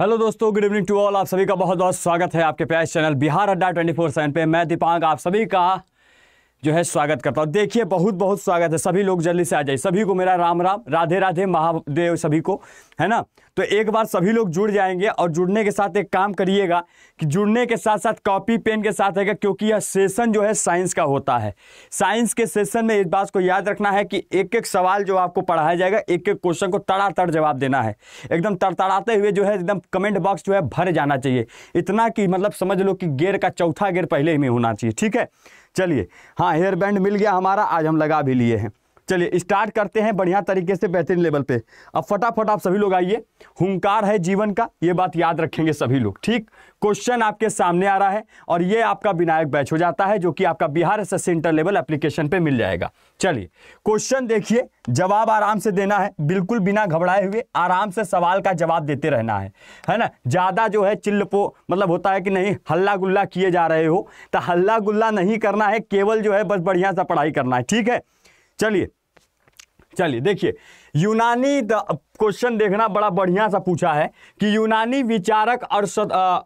Hello दोस्तों good evening to all आप सभी का बहुत बहुत स्वागत है आपके प्यास चैनल बिहार अड्डा 24 सेवन पे मैं दीपांक आप सभी का जो है स्वागत करता हूँ देखिए बहुत बहुत स्वागत है सभी लोग जल्दी से आ जाइए सभी को मेरा राम राम राधे राधे महादेव सभी को है ना तो एक बार सभी लोग जुड़ जाएंगे और जुड़ने के साथ एक काम करिएगा कि जुड़ने के साथ साथ कॉपी पेन के साथ आएगा क्योंकि यह सेशन जो है साइंस का होता है साइंस के सेशन में इस बात को याद रखना है कि एक एक सवाल जो आपको पढ़ाया जाएगा एक एक क्वेश्चन को तड़ातड़ जवाब देना है एकदम तड़तड़ाते हुए जो है एकदम कमेंट बॉक्स जो है भर जाना चाहिए इतना कि मतलब समझ लो कि गेर का चौथा गेयर पहले ही में होना चाहिए ठीक है चलिए हाँ हेयर बैंड मिल गया हमारा आज हम लगा भी लिए हैं चलिए स्टार्ट करते हैं बढ़िया तरीके से बेहतरीन लेवल पे अब फटाफट आप सभी लोग आइए हुंकार है जीवन का ये बात याद रखेंगे सभी लोग ठीक क्वेश्चन आपके सामने आ रहा है और ये आपका विनायक बैच हो जाता है जो कि आपका बिहार एस इंटर लेवल एप्लीकेशन पे मिल जाएगा चलिए क्वेश्चन देखिए जवाब आराम से देना है बिल्कुल बिना घबराए हुए आराम से सवाल का जवाब देते रहना है है ना ज़्यादा जो है चिल्लपो मतलब होता है कि नहीं हल्ला गुल्ला किए जा रहे हो तो हल्ला गुल्ला नहीं करना है केवल जो है बस बढ़िया सा पढ़ाई करना है ठीक है चलिए चलिए देखिए यूनानी द क्वेश्चन देखना बड़ा बढ़िया सा पूछा है कि यूनानी विचारक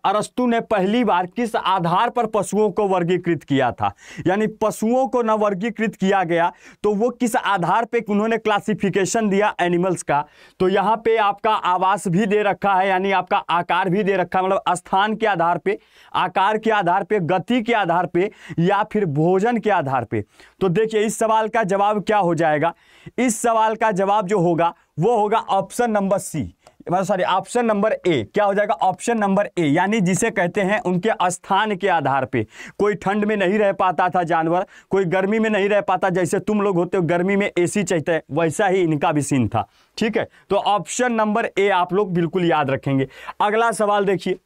अरस्तु ने पहली बार किस आधार पर पशुओं को वर्गीकृत किया था यानी पशुओं को न वर्गीकृत किया गया तो वो किस आधार पे उन्होंने क्लासिफिकेशन दिया एनिमल्स का तो यहाँ पे आपका आवास भी दे रखा है यानी आपका आकार भी दे रखा है मतलब स्थान के आधार पर आकार के आधार पर गति के आधार पे या फिर भोजन के आधार पे तो देखिए इस सवाल का जवाब क्या हो जाएगा इस सवाल का जवाब जो होगा वो होगा option number C sorry option number A क्या हो जाएगा ऑप्शन नंबर ए यानी जिसे कहते हैं उनके स्थान के आधार पे कोई ठंड में नहीं रह पाता था जानवर कोई गर्मी में नहीं रह पाता जैसे तुम लोग होते हो गर्मी में एसी सी चाहते वैसा ही इनका भी सीन था ठीक है तो ऑप्शन नंबर ए आप लोग बिल्कुल याद रखेंगे अगला सवाल देखिए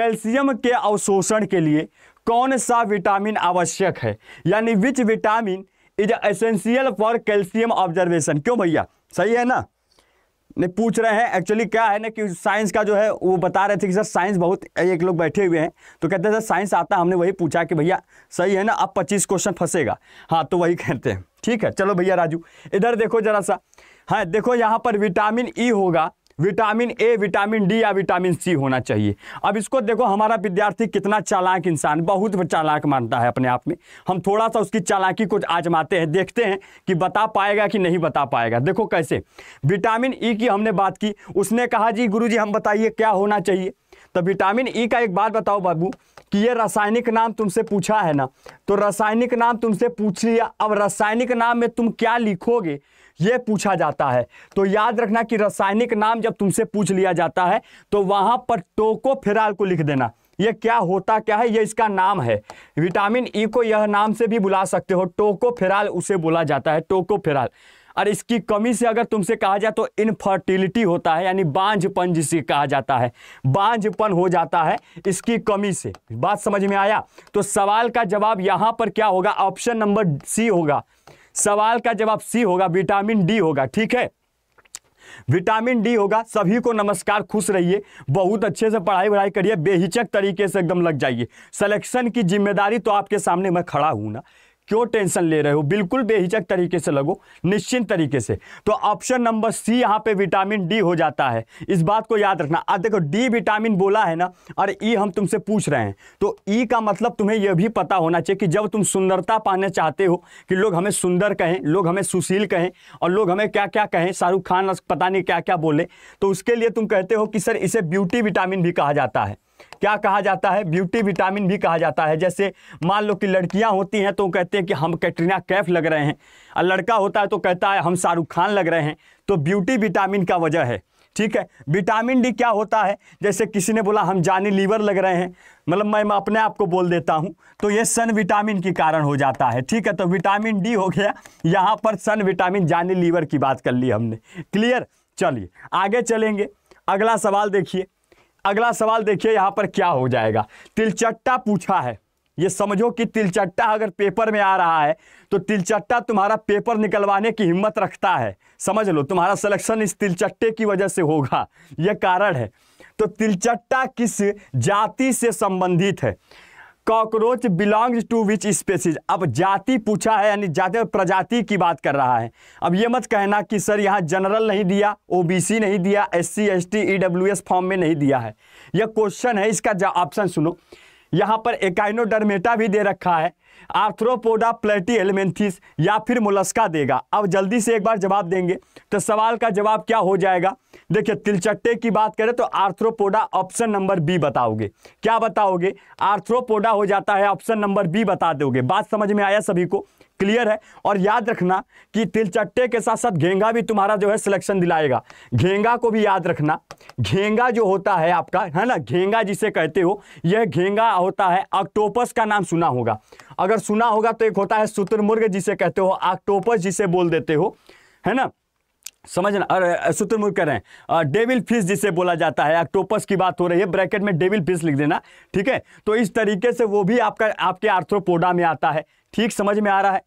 कैल्शियम के अवशोषण के लिए कौन सा विटामिन आवश्यक है यानी which vitamin is essential for calcium observation क्यों भैया सही है ना नहीं पूछ रहे हैं एक्चुअली क्या है ना कि साइंस का जो है वो बता रहे थे कि सर साइंस बहुत एक लोग बैठे हुए हैं तो कहते हैं सर साइंस आता हमने वही पूछा कि भैया सही है ना अब पच्चीस क्वेश्चन फंसेगा हाँ तो वही कहते हैं ठीक है चलो भैया राजू इधर देखो जरा सा हाँ देखो यहाँ पर विटामिन ई e होगा विटामिन ए विटामिन डी या विटामिन सी होना चाहिए अब इसको देखो हमारा विद्यार्थी कितना चालाक इंसान बहुत चालाक मानता है अपने आप में हम थोड़ा सा उसकी चालाकी को आजमाते हैं देखते हैं कि बता पाएगा कि नहीं बता पाएगा देखो कैसे विटामिन ई e की हमने बात की उसने कहा जी गुरु जी हम बताइए क्या होना चाहिए तो विटामिन ई e का एक बात बताओ बाबू कि ये रासायनिक नाम तुमसे पूछा है ना तो रासायनिक नाम तुमसे पूछ लिया अब रासायनिक नाम में तुम क्या लिखोगे ये पूछा जाता है तो याद रखना कि रासायनिक नाम जब तुमसे पूछ लिया जाता है तो वहां पर फिराल को लिख देना ये क्या होता क्या है ये इसका नाम है विटामिन ई e को यह नाम से भी बुला सकते हो फिराल उसे बोला जाता है फिराल और इसकी कमी से अगर तुमसे कहा जाए तो इनफर्टिलिटी होता है यानी बांझपन जिसे कहा जाता है बांझपन हो जाता है इसकी कमी से बात समझ में आया तो सवाल का जवाब यहाँ पर क्या होगा ऑप्शन नंबर सी होगा सवाल का जवाब सी होगा विटामिन डी होगा ठीक है विटामिन डी होगा सभी को नमस्कार खुश रहिए बहुत अच्छे से पढ़ाई वढ़ाई करिए बेहिचक तरीके से एकदम लग जाइए सिलेक्शन की जिम्मेदारी तो आपके सामने मैं खड़ा हूं ना क्यों टेंशन ले रहे हो बिल्कुल बेहिचक तरीके से लगो निश्चिंत तरीके से तो ऑप्शन नंबर सी यहाँ पे विटामिन डी हो जाता है इस बात को याद रखना अब देखो डी विटामिन बोला है ना और ई हम तुमसे पूछ रहे हैं तो ई का मतलब तुम्हें यह भी पता होना चाहिए कि जब तुम सुंदरता पाना चाहते हो कि लोग हमें सुंदर कहें लोग हमें सुशील कहें और लोग हमें क्या क्या कहें शाहरुख खान पता नहीं क्या क्या बोले तो उसके लिए तुम कहते हो कि सर इसे ब्यूटी विटामिन भी कहा जाता है क्या कहा जाता है ब्यूटी विटामिन भी कहा जाता है जैसे मान लो कि लड़कियां होती हैं तो कहते हैं कि हम कैटरीना कैफ लग रहे हैं और लड़का होता है तो कहता है हम शाहरुख खान लग रहे हैं तो ब्यूटी विटामिन का वजह है ठीक है विटामिन डी क्या होता है जैसे किसी ने बोला हम जानी लीवर लग रहे हैं मतलब मैं अपने आप को बोल देता हूँ तो ये सन विटामिन के कारण हो जाता है ठीक है तो विटामिन डी हो गया यहाँ पर सन विटामिन जानी लीवर की बात कर ली हमने क्लियर चलिए आगे चलेंगे अगला सवाल देखिए अगला सवाल देखिए यहां पर क्या हो जाएगा तिलचट्टा पूछा है ये समझो कि तिलचट्टा अगर पेपर में आ रहा है तो तिलचट्टा तुम्हारा पेपर निकलवाने की हिम्मत रखता है समझ लो तुम्हारा सिलेक्शन इस तिलचट्टे की वजह से होगा यह कारण है तो तिलचट्टा किस जाति से संबंधित है cockroach belongs to which species अब जाति पूछा है यानी जाति और प्रजाति की बात कर रहा है अब ये मत कहना कि सर यहाँ जनरल नहीं दिया ओबीसी नहीं दिया S E W S form में नहीं दिया है यह क्वेश्चन है इसका ऑप्शन सुनो यहाँ पर एकाइनोडर्मेटा भी दे रखा है आर्थ्रोपोडा प्लेटी एलिमेंथिस या फिर मोलस्का देगा अब जल्दी से एक बार जवाब देंगे तो सवाल का जवाब क्या हो जाएगा देखिए तिलचट्टे की बात करें तो आर्थ्रोपोडा ऑप्शन नंबर बी बताओगे क्या बताओगे आर्थ्रोपोडा हो जाता है ऑप्शन नंबर बी बता दोगे बात समझ में आया सभी को क्लियर है और याद रखना कि तिलचट्टे के साथ साथ घेंगा भी तुम्हारा जो है सिलेक्शन दिलाएगा घेंगा को भी याद रखना घेंगा जो होता है आपका है ना घेंगा जिसे कहते हो यह घेंगा होता है ऑक्टोपस का नाम सुना होगा अगर सुना होगा तो एक होता है शुतुरमुर्ग जिसे कहते हो ऑक्टोपस जिसे बोल देते हो है ना समझना अरे शुतुरमुर्ग कह रहे हैं डेविल फिश जिसे बोला जाता है ऑक्टोपस की बात हो रही है ब्रैकेट में डेविल फिश लिख देना ठीक है तो इस तरीके से वो भी आपका आपके आर्थ्रोपोडा में आता है ठीक समझ में आ रहा है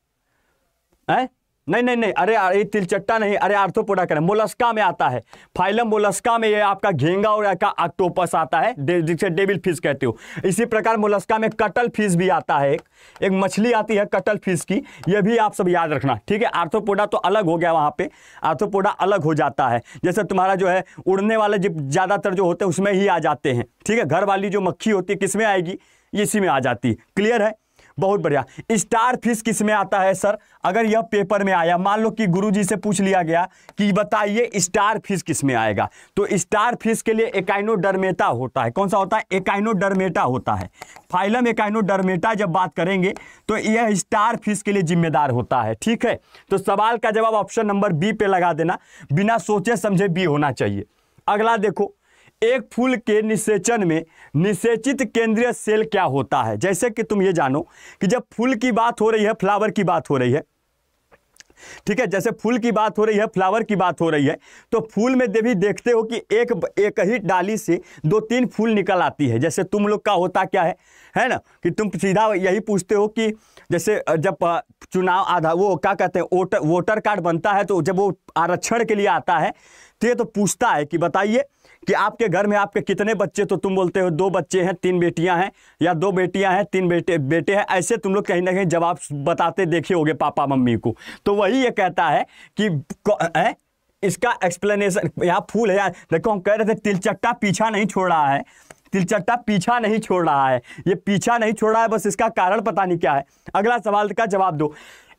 ए? नहीं नहीं नहीं अरे ये तिलचट्टा नहीं अरे आर्थोपोडा करें मोलस्का में आता है फाइलम मोलस्का में ये आपका घेंगा और आपका ऑक्टोपस आता है दे, जिसे डेविल फिश कहते हो इसी प्रकार मोलस्का में कटल फिश भी आता है एक मछली आती है कटल फिश की ये भी आप सब याद रखना ठीक है आर्थोपोडा तो अलग हो गया वहाँ पर आर्थोपोडा अलग हो जाता है जैसे तुम्हारा जो है उड़ने वाले जब ज़्यादातर जो होते हैं उसमें ही आ जाते हैं ठीक है घर वाली जो मक्खी होती है किस में आएगी इसी में आ जाती है क्लियर है बहुत बढ़िया स्टार फिश किस में आता है सर अगर यह पेपर में आया मान लो कि गुरुजी से पूछ लिया गया कि बताइए स्टार फिश किस में आएगा तो स्टार फिश के लिए डरमेटा होता है कौन सा होता है डरमेटा होता है फाइलम डरमेटा जब बात करेंगे तो यह स्टार फिश के लिए जिम्मेदार होता है ठीक है तो सवाल का जवाब ऑप्शन नंबर बी पे लगा देना बिना सोचे समझे बी होना चाहिए अगला देखो एक फूल के निषेचन में निषेचित केंद्रीय सेल क्या होता है जैसे कि तुम ये जानो कि जब फूल की बात हो रही है फ्लावर की बात हो रही है ठीक है जैसे फूल की बात हो रही है फ्लावर की बात हो रही है तो फूल में देवी देखते हो कि एक एक ही डाली से दो तीन फूल निकल आती है जैसे तुम लोग का होता क्या है है ना कि तुम सीधा यही पूछते हो कि जैसे जब चुनाव आधा वो क्या कहते हैं वोटर वोटर कार्ड बनता है तो जब वो आरक्षण के लिए आता है तो ये तो पूछता है कि बताइए कि आपके घर में आपके कितने बच्चे तो तुम बोलते हो दो बच्चे हैं तीन बेटियां हैं या दो बेटियां हैं तीन बेटे बेटे हैं ऐसे तुम लोग कहीं ना कहीं जवाब बताते देखे होगे पापा मम्मी को तो वही ये कहता है कि है? इसका एक्सप्लेनेशन यहाँ फूल है यार देखो हम कह रहे थे तिलचट्टा पीछा नहीं छोड़ रहा है तिलचट्टा पीछा नहीं छोड़ रहा है ये पीछा नहीं छोड़ रहा है बस इसका कारण पता नहीं क्या है अगला सवाल का जवाब दो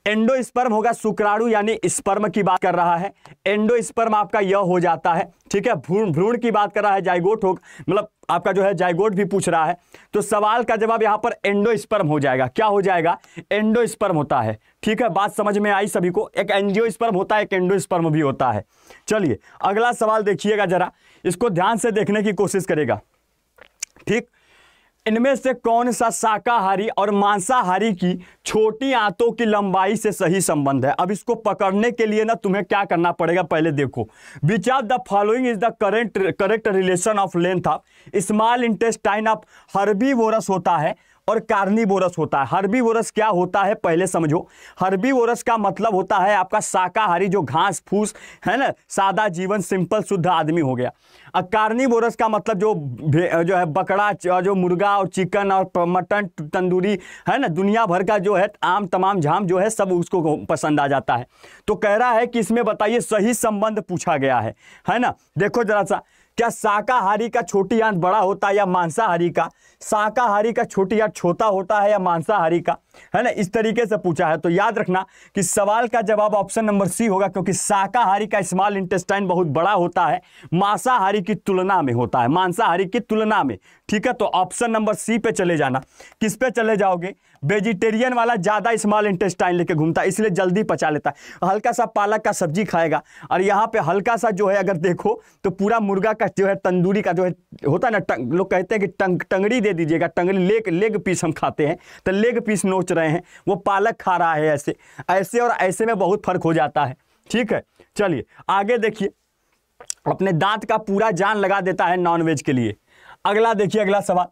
एंडोस्पर्म होगा शुक्राणु यानी स्पर्म की बात कर रहा है एंडोस्पर्म आपका यह हो जाता है ठीक है भ्रूण भ्रूण की बात कर रहा है जायगोट हो मतलब आपका जो है जायगोट भी पूछ रहा है तो सवाल का जवाब यहां पर एंडोस्पर्म हो जाएगा क्या हो जाएगा एंडोस्पर्म होता है ठीक है बात समझ में आई सभी को एक एंजियोस्पर्म होता है एक एंडोस्पर्म भी होता है चलिए अगला सवाल देखिएगा जरा इसको ध्यान से देखने की कोशिश करेगा ठीक इनमें से कौन सा शाकाहारी और मांसाहारी की छोटी आंतों की लंबाई से सही संबंध है अब इसको पकड़ने के लिए ना तुम्हें क्या करना पड़ेगा पहले देखो which of the following is the current correct relation of length of small intestine of herbi होता है और कार्निवोरस होता है हर्बीवोरस क्या होता है पहले समझो हर्बीवोरस का मतलब होता है आपका शाकाहारी जो घास फूस है ना सादा जीवन सिंपल शुद्ध आदमी हो गया और कार्निवोरस का मतलब जो जो है बकरा जो मुर्गा और चिकन और मटन तंदूरी है ना दुनिया भर का जो है आम तमाम झाम जो है सब उसको पसंद आ जाता है तो कह रहा है कि इसमें बताइए सही संबंध पूछा गया है है ना देखो जरा सा क्या शाकाहारी का छोटी आंत बड़ा होता है या मांसाहारी का शाकाहारी का छोटी या छोटा होता है या मांसाहारी का है ना इस तरीके से पूछा है तो याद रखना कि सवाल का जवाब ऑप्शन नंबर सी होगा क्योंकि शाकाहारी का स्मॉल इंटेस्टाइन बहुत बड़ा होता है मांसाहारी की तुलना में होता है मांसाहारी की तुलना में ठीक है तो ऑप्शन नंबर सी पे चले जाना किस पे चले जाओगे वेजिटेरियन वाला ज़्यादा स्मॉल इंटेस्टाइन लेके घूमता है इसलिए जल्दी पचा लेता है हल्का सा पालक का सब्जी खाएगा और यहाँ पे हल्का सा जो है अगर देखो तो पूरा मुर्गा का जो है तंदूरी का जो है होता है ना लोग कहते हैं कि टंग टंगड़ी दे दीजिएगा टंगली लेग लेग पीस हम खाते हैं तो लेग पीस नोच रहे हैं वो पालक खा रहा है ऐसे ऐसे और ऐसे में बहुत फर्क हो जाता है ठीक है चलिए आगे देखिए अपने दांत का पूरा जान लगा देता है नॉनवेज के लिए अगला देखिए अगला सवाल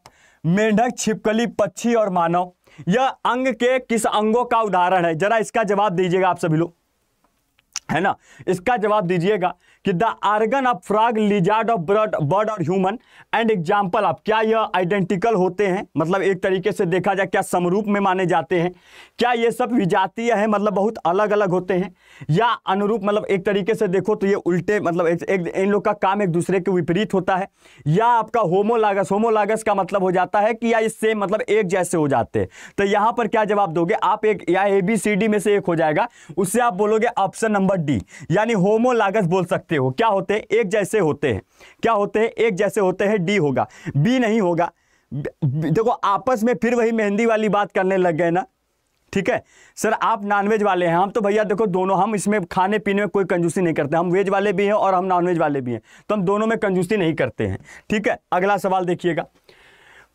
मेंढक छिपकली पक्षी और मानव यह अंग के किस अंगों का उदाहरण है जरा इसका जवाब दीजिएगा आप सभी लोग है ना इसका जवाब दीजिएगा कि the organ of frog lizard of bird bird और ह्यूमन एंड एग्जाम्पल आप क्या यह आइडेंटिकल होते हैं मतलब एक तरीके से देखा जाए क्या समरूप में माने जाते हैं क्या ये सब विजातीय है मतलब बहुत अलग अलग होते हैं या अनुरूप मतलब एक तरीके से देखो तो ये उल्टे मतलब एक, एक इन लोग का काम एक दूसरे के विपरीत होता है या आपका होमोलागस होमोलागस का मतलब हो जाता है कि या इससे मतलब एक जैसे हो जाते हैं तो यहाँ पर क्या जवाब दोगे आप एक या ए बी सी डी में से एक हो जाएगा उससे आप बोलोगे ऑप्शन नंबर डी यानी होमोलागस बोल सकते सकते हो क्या होते हैं एक जैसे होते हैं क्या होते हैं एक जैसे होते हैं डी होगा बी नहीं होगा देखो आपस में फिर वही मेहंदी वाली बात करने लग गए ना ठीक है सर आप नॉनवेज वाले हैं हम तो भैया देखो दोनों हम इसमें खाने पीने में कोई कंजूसी नहीं करते हम वेज वाले भी हैं और हम नॉनवेज वाले भी हैं तो हम दोनों में कंजूसी नहीं करते हैं ठीक है अगला सवाल देखिएगा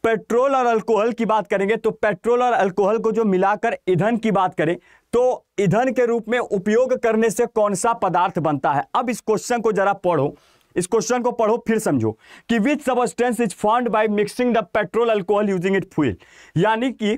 पेट्रोल और अल्कोहल की बात करेंगे तो पेट्रोल और अल्कोहल को जो मिलाकर ईंधन की बात करें तो ईंधन के रूप में उपयोग करने से कौन सा पदार्थ बनता है अब इस क्वेश्चन को जरा पढ़ो इस क्वेश्चन को पढ़ो फिर समझो कि which substance is formed by mixing the petrol alcohol using it fuel यानी कि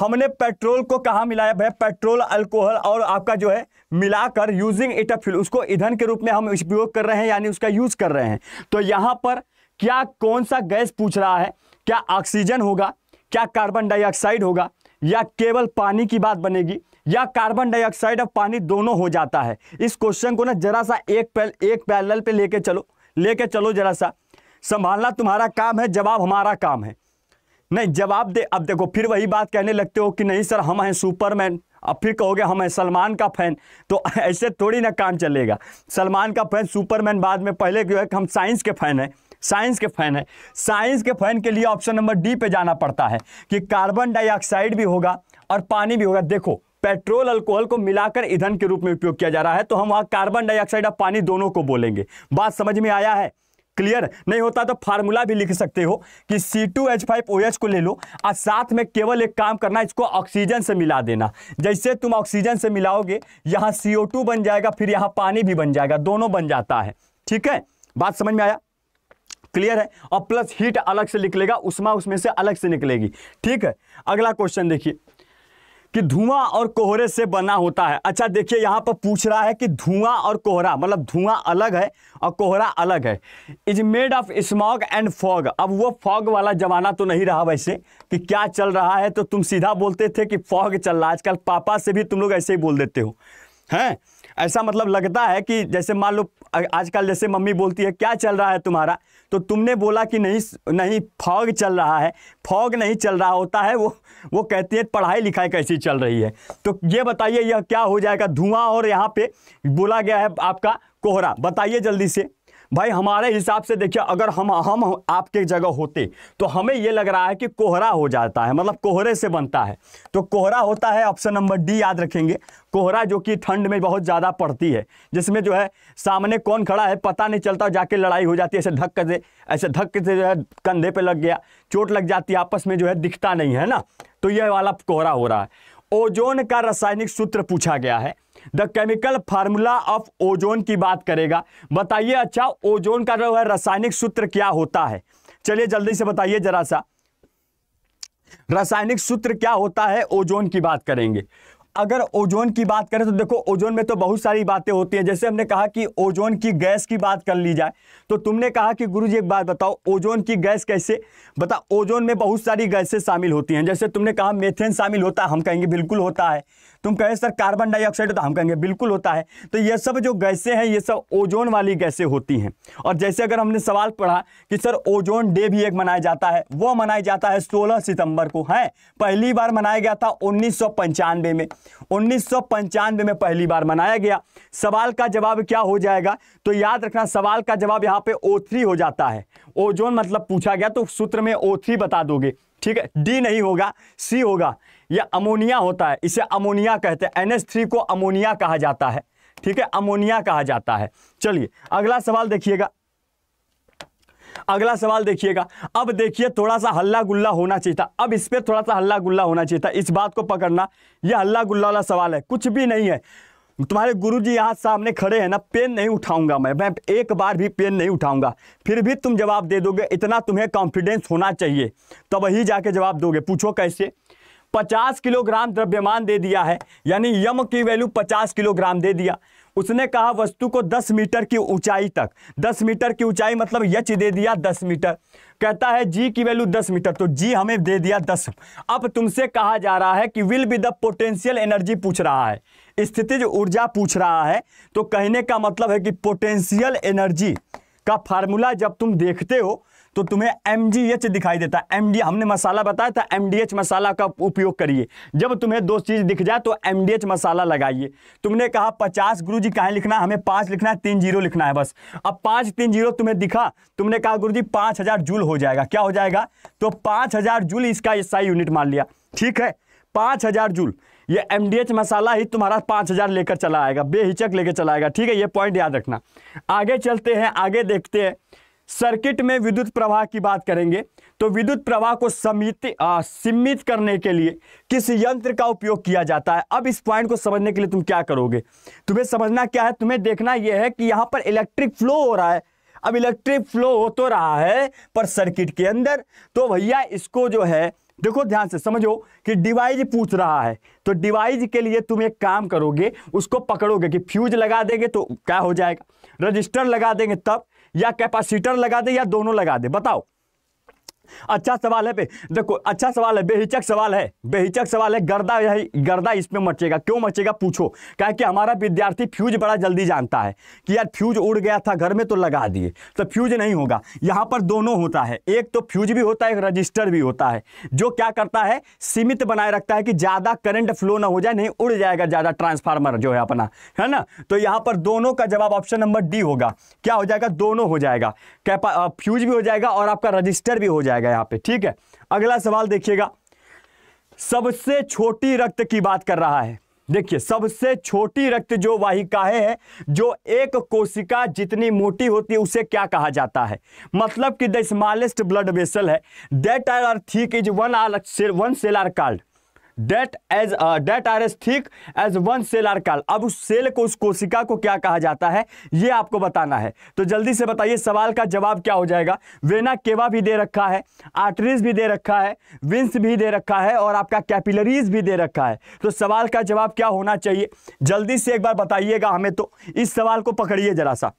हमने पेट्रोल को कहा मिलाया भाई पेट्रोल अल्कोहल और आपका जो है मिलाकर यूजिंग इट अ फ्यूल उसको ईंधन के रूप में हम उपयोग कर रहे हैं यानी उसका यूज कर रहे हैं तो यहाँ पर क्या कौन सा गैस पूछ रहा है क्या ऑक्सीजन होगा क्या कार्बन डाइऑक्साइड होगा या केवल पानी की बात बनेगी या कार्बन डाइऑक्साइड और पानी दोनों हो जाता है इस क्वेश्चन को ना जरा सा एक पैल एक पैरल पे लेके चलो लेके चलो जरा सा संभालना तुम्हारा काम है जवाब हमारा काम है नहीं जवाब दे अब देखो फिर वही बात कहने लगते हो कि नहीं सर हम हैं सुपरमैन अब फिर कहोगे हम हैं सलमान का फैन तो ऐसे थोड़ी ना काम चलेगा सलमान का फैन सुपरमैन बाद में पहले जो है कि हम साइंस के फैन हैं साइंस के फैन है साइंस के फैन के लिए ऑप्शन नंबर डी पे जाना पड़ता है कि कार्बन डाइऑक्साइड भी होगा और पानी भी होगा देखो पेट्रोल अल्कोहल को मिलाकर ईंधन के रूप में उपयोग किया जा रहा है तो हम वहां कार्बन डाइऑक्साइड और पानी दोनों को बोलेंगे बात समझ में आया है क्लियर नहीं होता तो फार्मूला भी लिख सकते हो कि C2H5OH को ले लो और साथ में केवल एक काम करना इसको ऑक्सीजन से मिला देना जैसे तुम ऑक्सीजन से मिलाओगे यहाँ CO2 बन जाएगा फिर यहाँ पानी भी बन जाएगा दोनों बन जाता है ठीक है बात समझ में आया क्लियर है और प्लस हीट अलग से निकलेगा उष्मा उसमें से अलग से निकलेगी ठीक है अगला क्वेश्चन देखिए कि धुआं और कोहरे से बना होता है अच्छा देखिए यहाँ पर पूछ रहा है कि धुआं और कोहरा मतलब धुआं अलग है और कोहरा अलग है is made of smog and fog अब वो फॉग वाला जमाना तो नहीं रहा वैसे कि क्या चल रहा है तो तुम सीधा बोलते थे कि फॉग चल रहा है आजकल पापा से भी तुम लोग ऐसे ही बोल देते हो हैं ऐसा मतलब लगता है कि जैसे मान लो आजकल जैसे मम्मी बोलती है क्या चल रहा है तुम्हारा तो तुमने बोला कि नहीं नहीं फॉग चल रहा है फॉग नहीं चल रहा होता है वो वो कहती है पढ़ाई लिखाई कैसी चल रही है तो ये बताइए यह क्या हो जाएगा धुआं और यहाँ पे बोला गया है आपका कोहरा बताइए जल्दी से भाई हमारे हिसाब से देखिए अगर हम हम आपके जगह होते तो हमें ये लग रहा है कि कोहरा हो जाता है मतलब कोहरे से बनता है तो कोहरा होता है ऑप्शन नंबर डी याद रखेंगे कोहरा जो कि ठंड में बहुत ज़्यादा पड़ती है जिसमें जो है सामने कौन खड़ा है पता नहीं चलता जाके लड़ाई हो जाती है ऐसे धक्के से ऐसे धक्के से जो है कंधे पे लग गया चोट लग जाती है आपस में जो है दिखता नहीं है ना तो यह वाला कोहरा हो रहा है ओजोन का रासायनिक सूत्र पूछा गया है the chemical formula of ozone की बात करेगा बताइए अच्छा ओजोन का जो है रासायनिक सूत्र क्या होता है चलिए जल्दी से बताइए जरा सा रासायनिक सूत्र क्या होता है ओजोन की बात करेंगे अगर ओजोन की बात करें तो देखो ओजोन में तो बहुत सारी बातें होती हैं जैसे हमने कहा कि ओजोन की गैस की बात कर ली जाए तो तुमने कहा कि गुरु जी एक बात बताओ ओजोन की गैस कैसे बता ओजोन में बहुत सारी गैसें शामिल होती हैं जैसे तुमने कहा मेथेन शामिल होता है हम कहेंगे बिल्कुल होता है तुम कहे सर कार्बन डाइऑक्साइड होता हम कहेंगे बिल्कुल होता है तो ये सब जो गैसें हैं ये सब ओजोन वाली गैसें होती हैं और जैसे अगर हमने सवाल पढ़ा कि सर ओजोन डे भी एक मनाया जाता है वो मनाया जाता है सोलह सितंबर को है पहली बार मनाया गया था उन्नीस में उन्नीस में पहली बार मनाया गया सवाल का जवाब क्या हो जाएगा तो याद रखना सवाल का जवाब यहाँ पे ओ हो जाता है ओजोन मतलब पूछा गया तो सूत्र में ओ बता दोगे ठीक है डी नहीं होगा सी होगा यह अमोनिया होता है इसे अमोनिया कहते हैं एन को अमोनिया कहा जाता है ठीक है अमोनिया कहा जाता है चलिए अगला सवाल देखिएगा अगला सवाल देखिएगा अब देखिए थोड़ा सा हल्ला गुल्ला होना चाहिए था अब इस पर थोड़ा सा हल्ला गुल्ला होना चाहिए था इस बात को पकड़ना यह हल्ला गुल्ला वाला सवाल है कुछ भी नहीं है तुम्हारे गुरु जी यहाँ सामने खड़े हैं ना पेन नहीं उठाऊंगा मैं मैं एक बार भी पेन नहीं उठाऊंगा फिर भी तुम जवाब दे दोगे इतना तुम्हें कॉन्फिडेंस होना चाहिए तब वही जाके जवाब दोगे पूछो कैसे पचास किलोग्राम द्रव्यमान दे दिया है यानी यम की वैल्यू पचास किलोग्राम दे दिया उसने कहा वस्तु को दस मीटर की ऊंचाई तक दस मीटर की ऊंचाई मतलब यच दे दिया दस मीटर कहता है जी की वैल्यू दस मीटर तो जी हमें दे दिया दस अब तुमसे कहा जा रहा है कि will be the potential energy पूछ रहा है स्थितिज ऊर्जा पूछ रहा है तो कहने का मतलब है कि पोटेंशियल एनर्जी का फार्मूला जब तुम देखते हो तो तुम्हें एम दिखाई देता है एमडी हमने मसाला बताया था एम मसाला का उपयोग करिए जब तुम्हें दो चीज़ दिख जाए तो एम मसाला लगाइए तुमने कहा पचास गुरु जी कहा लिखना हमें पांच लिखना है तीन जीरो लिखना है बस अब पांच तीन जीरो तुम्हें दिखा तुमने कहा गुरु जी पांच हज़ार जूल हो जाएगा क्या हो जाएगा तो पांच हज़ार जूल इसका ईसाई यूनिट मान लिया ठीक है पांच हज़ार जूल ये एमडीएच मसाला ही तुम्हारा पाँच हज़ार लेकर चला आएगा बेहिचक लेकर चला आएगा ठीक है ये पॉइंट याद रखना आगे चलते हैं आगे देखते हैं सर्किट में विद्युत प्रवाह की बात करेंगे तो विद्युत प्रवाह को समित सीमित करने के लिए किस यंत्र का उपयोग किया जाता है अब इस पॉइंट को समझने के लिए तुम क्या करोगे तुम्हें समझना क्या है तुम्हें देखना यह है कि यहाँ पर इलेक्ट्रिक फ्लो हो रहा है अब इलेक्ट्रिक फ्लो हो तो रहा है पर सर्किट के अंदर तो भैया इसको जो है देखो ध्यान से समझो कि डिवाइज पूछ रहा है तो डिवाइज के लिए तुम एक काम करोगे उसको पकड़ोगे कि फ्यूज लगा देंगे तो क्या हो जाएगा रजिस्टर लगा देंगे तब या कैपेसिटर लगा दे या दोनों लगा दे बताओ अच्छा सवाल है पे देखो अच्छा सवाल है बेहिचक सवाल है बेहिचक सवाल है गर्दा यही गर्दा इसमें मचेगा क्यों मचेगा पूछो क्या कि हमारा विद्यार्थी फ्यूज बड़ा जल्दी जानता है कि यार फ्यूज उड़ गया था घर में तो लगा दिए तो फ्यूज नहीं होगा यहाँ पर दोनों होता है एक तो फ्यूज भी होता है एक रजिस्टर भी होता है जो क्या करता है सीमित बनाए रखता है कि ज़्यादा करंट फ्लो ना हो जाए नहीं उड़ जाएगा ज़्यादा ट्रांसफार्मर जो है अपना है ना तो यहाँ पर दोनों का जवाब ऑप्शन नंबर डी होगा क्या हो जाएगा दोनों हो जाएगा फ्यूज भी हो जाएगा और आपका रजिस्टर भी हो जाएगा जाएगा यहां पे ठीक है अगला सवाल देखिएगा सबसे छोटी रक्त की बात कर रहा है देखिए सबसे छोटी रक्त जो वाहिकाएं हैं जो एक कोशिका जितनी मोटी होती है उसे क्या कहा जाता है मतलब कि द स्मॉलेस्ट ब्लड वेसल है that are thick is one are one cell are card that as that are as thick as one cell are call अब उस सेल को उस कोशिका को क्या कहा जाता है ये आपको बताना है तो जल्दी से बताइए सवाल का जवाब क्या हो जाएगा वेना केवा भी दे रखा है आर्टरीज भी दे रखा है विंस भी दे रखा है और आपका कैपिलरीज भी दे रखा है तो सवाल का जवाब क्या होना चाहिए जल्दी से एक बार बताइएगा हमें तो इस सवाल को पकड़िए जरा सा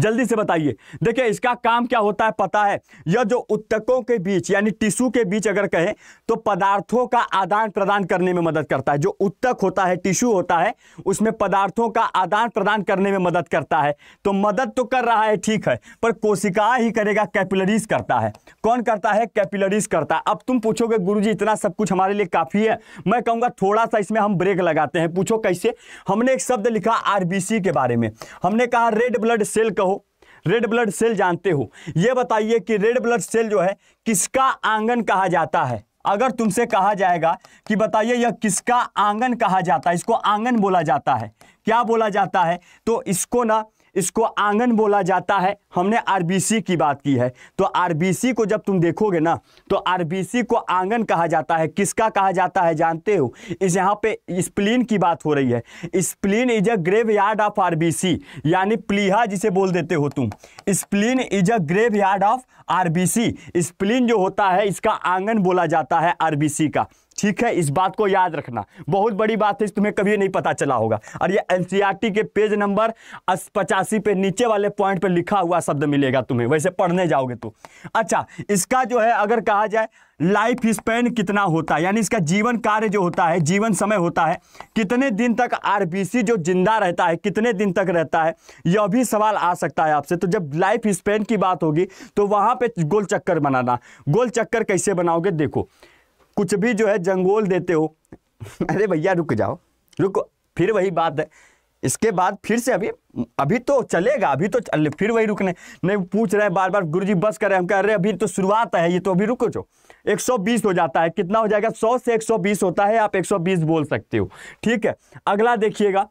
जल्दी से बताइए देखिए इसका काम क्या होता है पता है यह जो उत्तकों के बीच यानी टिश्यू के बीच अगर कहें तो पदार्थों का आदान प्रदान करने में मदद करता है जो उत्तक होता है टिश्यू होता है उसमें पदार्थों का आदान प्रदान करने में मदद करता है तो मदद तो कर रहा है ठीक है पर कोशिका ही करेगा कैपिलरीज करता है कौन करता है कैपिलरीज करता है अब तुम पूछोगे गुरु जी इतना सब कुछ हमारे लिए काफ़ी है मैं कहूंगा थोड़ा सा इसमें हम ब्रेक लगाते हैं पूछो कैसे हमने एक शब्द लिखा आरबीसी के बारे में हमने कहा रेड ब्लड सेल सेल कहो रेड ब्लड सेल जानते हो ये बताइए कि रेड ब्लड सेल जो है किसका आंगन कहा जाता है अगर तुमसे कहा जाएगा कि बताइए यह किसका आंगन कहा जाता है इसको आंगन बोला जाता है क्या बोला जाता है तो इसको ना इसको आंगन बोला जाता है हमने आरबीसी की बात की है तो आरबीसी को जब तुम देखोगे ना तो आरबीसी को आंगन कहा जाता है किसका कहा जाता है जानते हो इस यहाँ पे स्प्लीन की बात हो रही है spleen is a graveyard of RBC यानी प्लीहा जिसे बोल देते हो तुम spleen is a graveyard of RBC spleen जो होता है इसका आंगन बोला जाता है आरबीसी का ठीक है इस बात को याद रखना बहुत बड़ी बात है तुम्हें कभी नहीं पता चला होगा और ये एन e के पेज नंबर पचासी पे नीचे वाले पॉइंट पे लिखा हुआ शब्द मिलेगा तुम्हें वैसे पढ़ने जाओगे तो अच्छा इसका जो है अगर कहा जाए लाइफ स्पेन कितना होता है यानी इसका जीवन कार्य जो होता है जीवन समय होता है कितने दिन तक आरबीसी जो जिंदा रहता है कितने दिन तक रहता है यह भी सवाल आ सकता है आपसे तो जब लाइफ स्पेन की बात होगी तो वहां पे गोल चक्कर बनाना गोल चक्कर कैसे बनाओगे देखो कुछ भी जो है जंगोल देते हो अरे भैया रुक जाओ रुको फिर वही बात है इसके बाद फिर से अभी अभी तो चलेगा अभी तो चल फिर वही रुकने नहीं पूछ रहे हैं बार बार गुरु जी बस कर रहे हैं हम कह रहे अभी तो शुरुआत है ये तो अभी रुको जो 120 हो जाता है कितना हो जाएगा 100 से 120 होता है आप 120 बोल सकते हो ठीक है अगला देखिएगा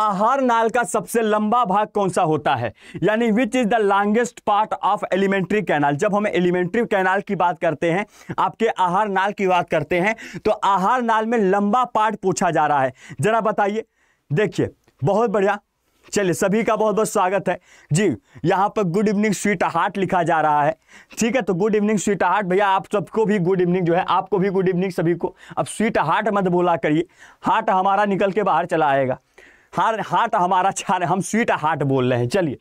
आहार नाल का सबसे लंबा भाग कौन सा होता है यानी which is the longest part of alimentary canal जब हम एलिमेंट्री कैनाल की बात करते हैं आपके आहार नाल की बात करते हैं तो आहार नाल में लंबा पार्ट पूछा जा रहा है जरा बताइए देखिए बहुत बढ़िया चलिए सभी का बहुत बहुत स्वागत है जी यहाँ पर गुड इवनिंग स्वीट हार्ट लिखा जा रहा है ठीक है तो गुड इवनिंग स्वीट हार्ट भैया आप सबको भी गुड इवनिंग जो है आपको भी गुड इवनिंग सभी को अब स्वीट हार्ट मत बोला करिए हार्ट हमारा निकल के बाहर चला आएगा हार हार्ट हमारा रहे अच्छा हम स्वीट हार्ट बोल रहे हैं चलिए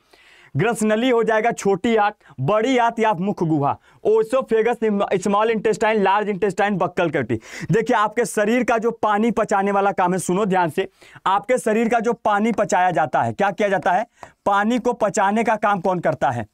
ग्रसनली हो जाएगा छोटी आंत बड़ी आंत या मुख गुहा oesophagus small intestine large intestine buccal cavity देखिए आपके शरीर का जो पानी पचाने वाला काम है सुनो ध्यान से आपके शरीर का जो पानी पचाया जाता है क्या किया जाता है पानी को पचाने का काम कौन करता है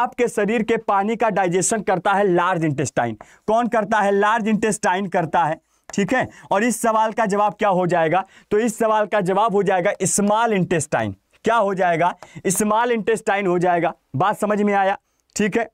आपके शरीर के पानी का डाइजेशन करता है लार्ज इंटेस्टाइन कौन करता है लार्ज इंटेस्टाइन करता है ठीक है और इस सवाल का जवाब क्या हो जाएगा तो इस सवाल का जवाब हो जाएगा स्मॉल इंटेस्टाइन क्या हो जाएगा स्मॉल इंटेस्टाइन हो जाएगा बात समझ में आया ठीक है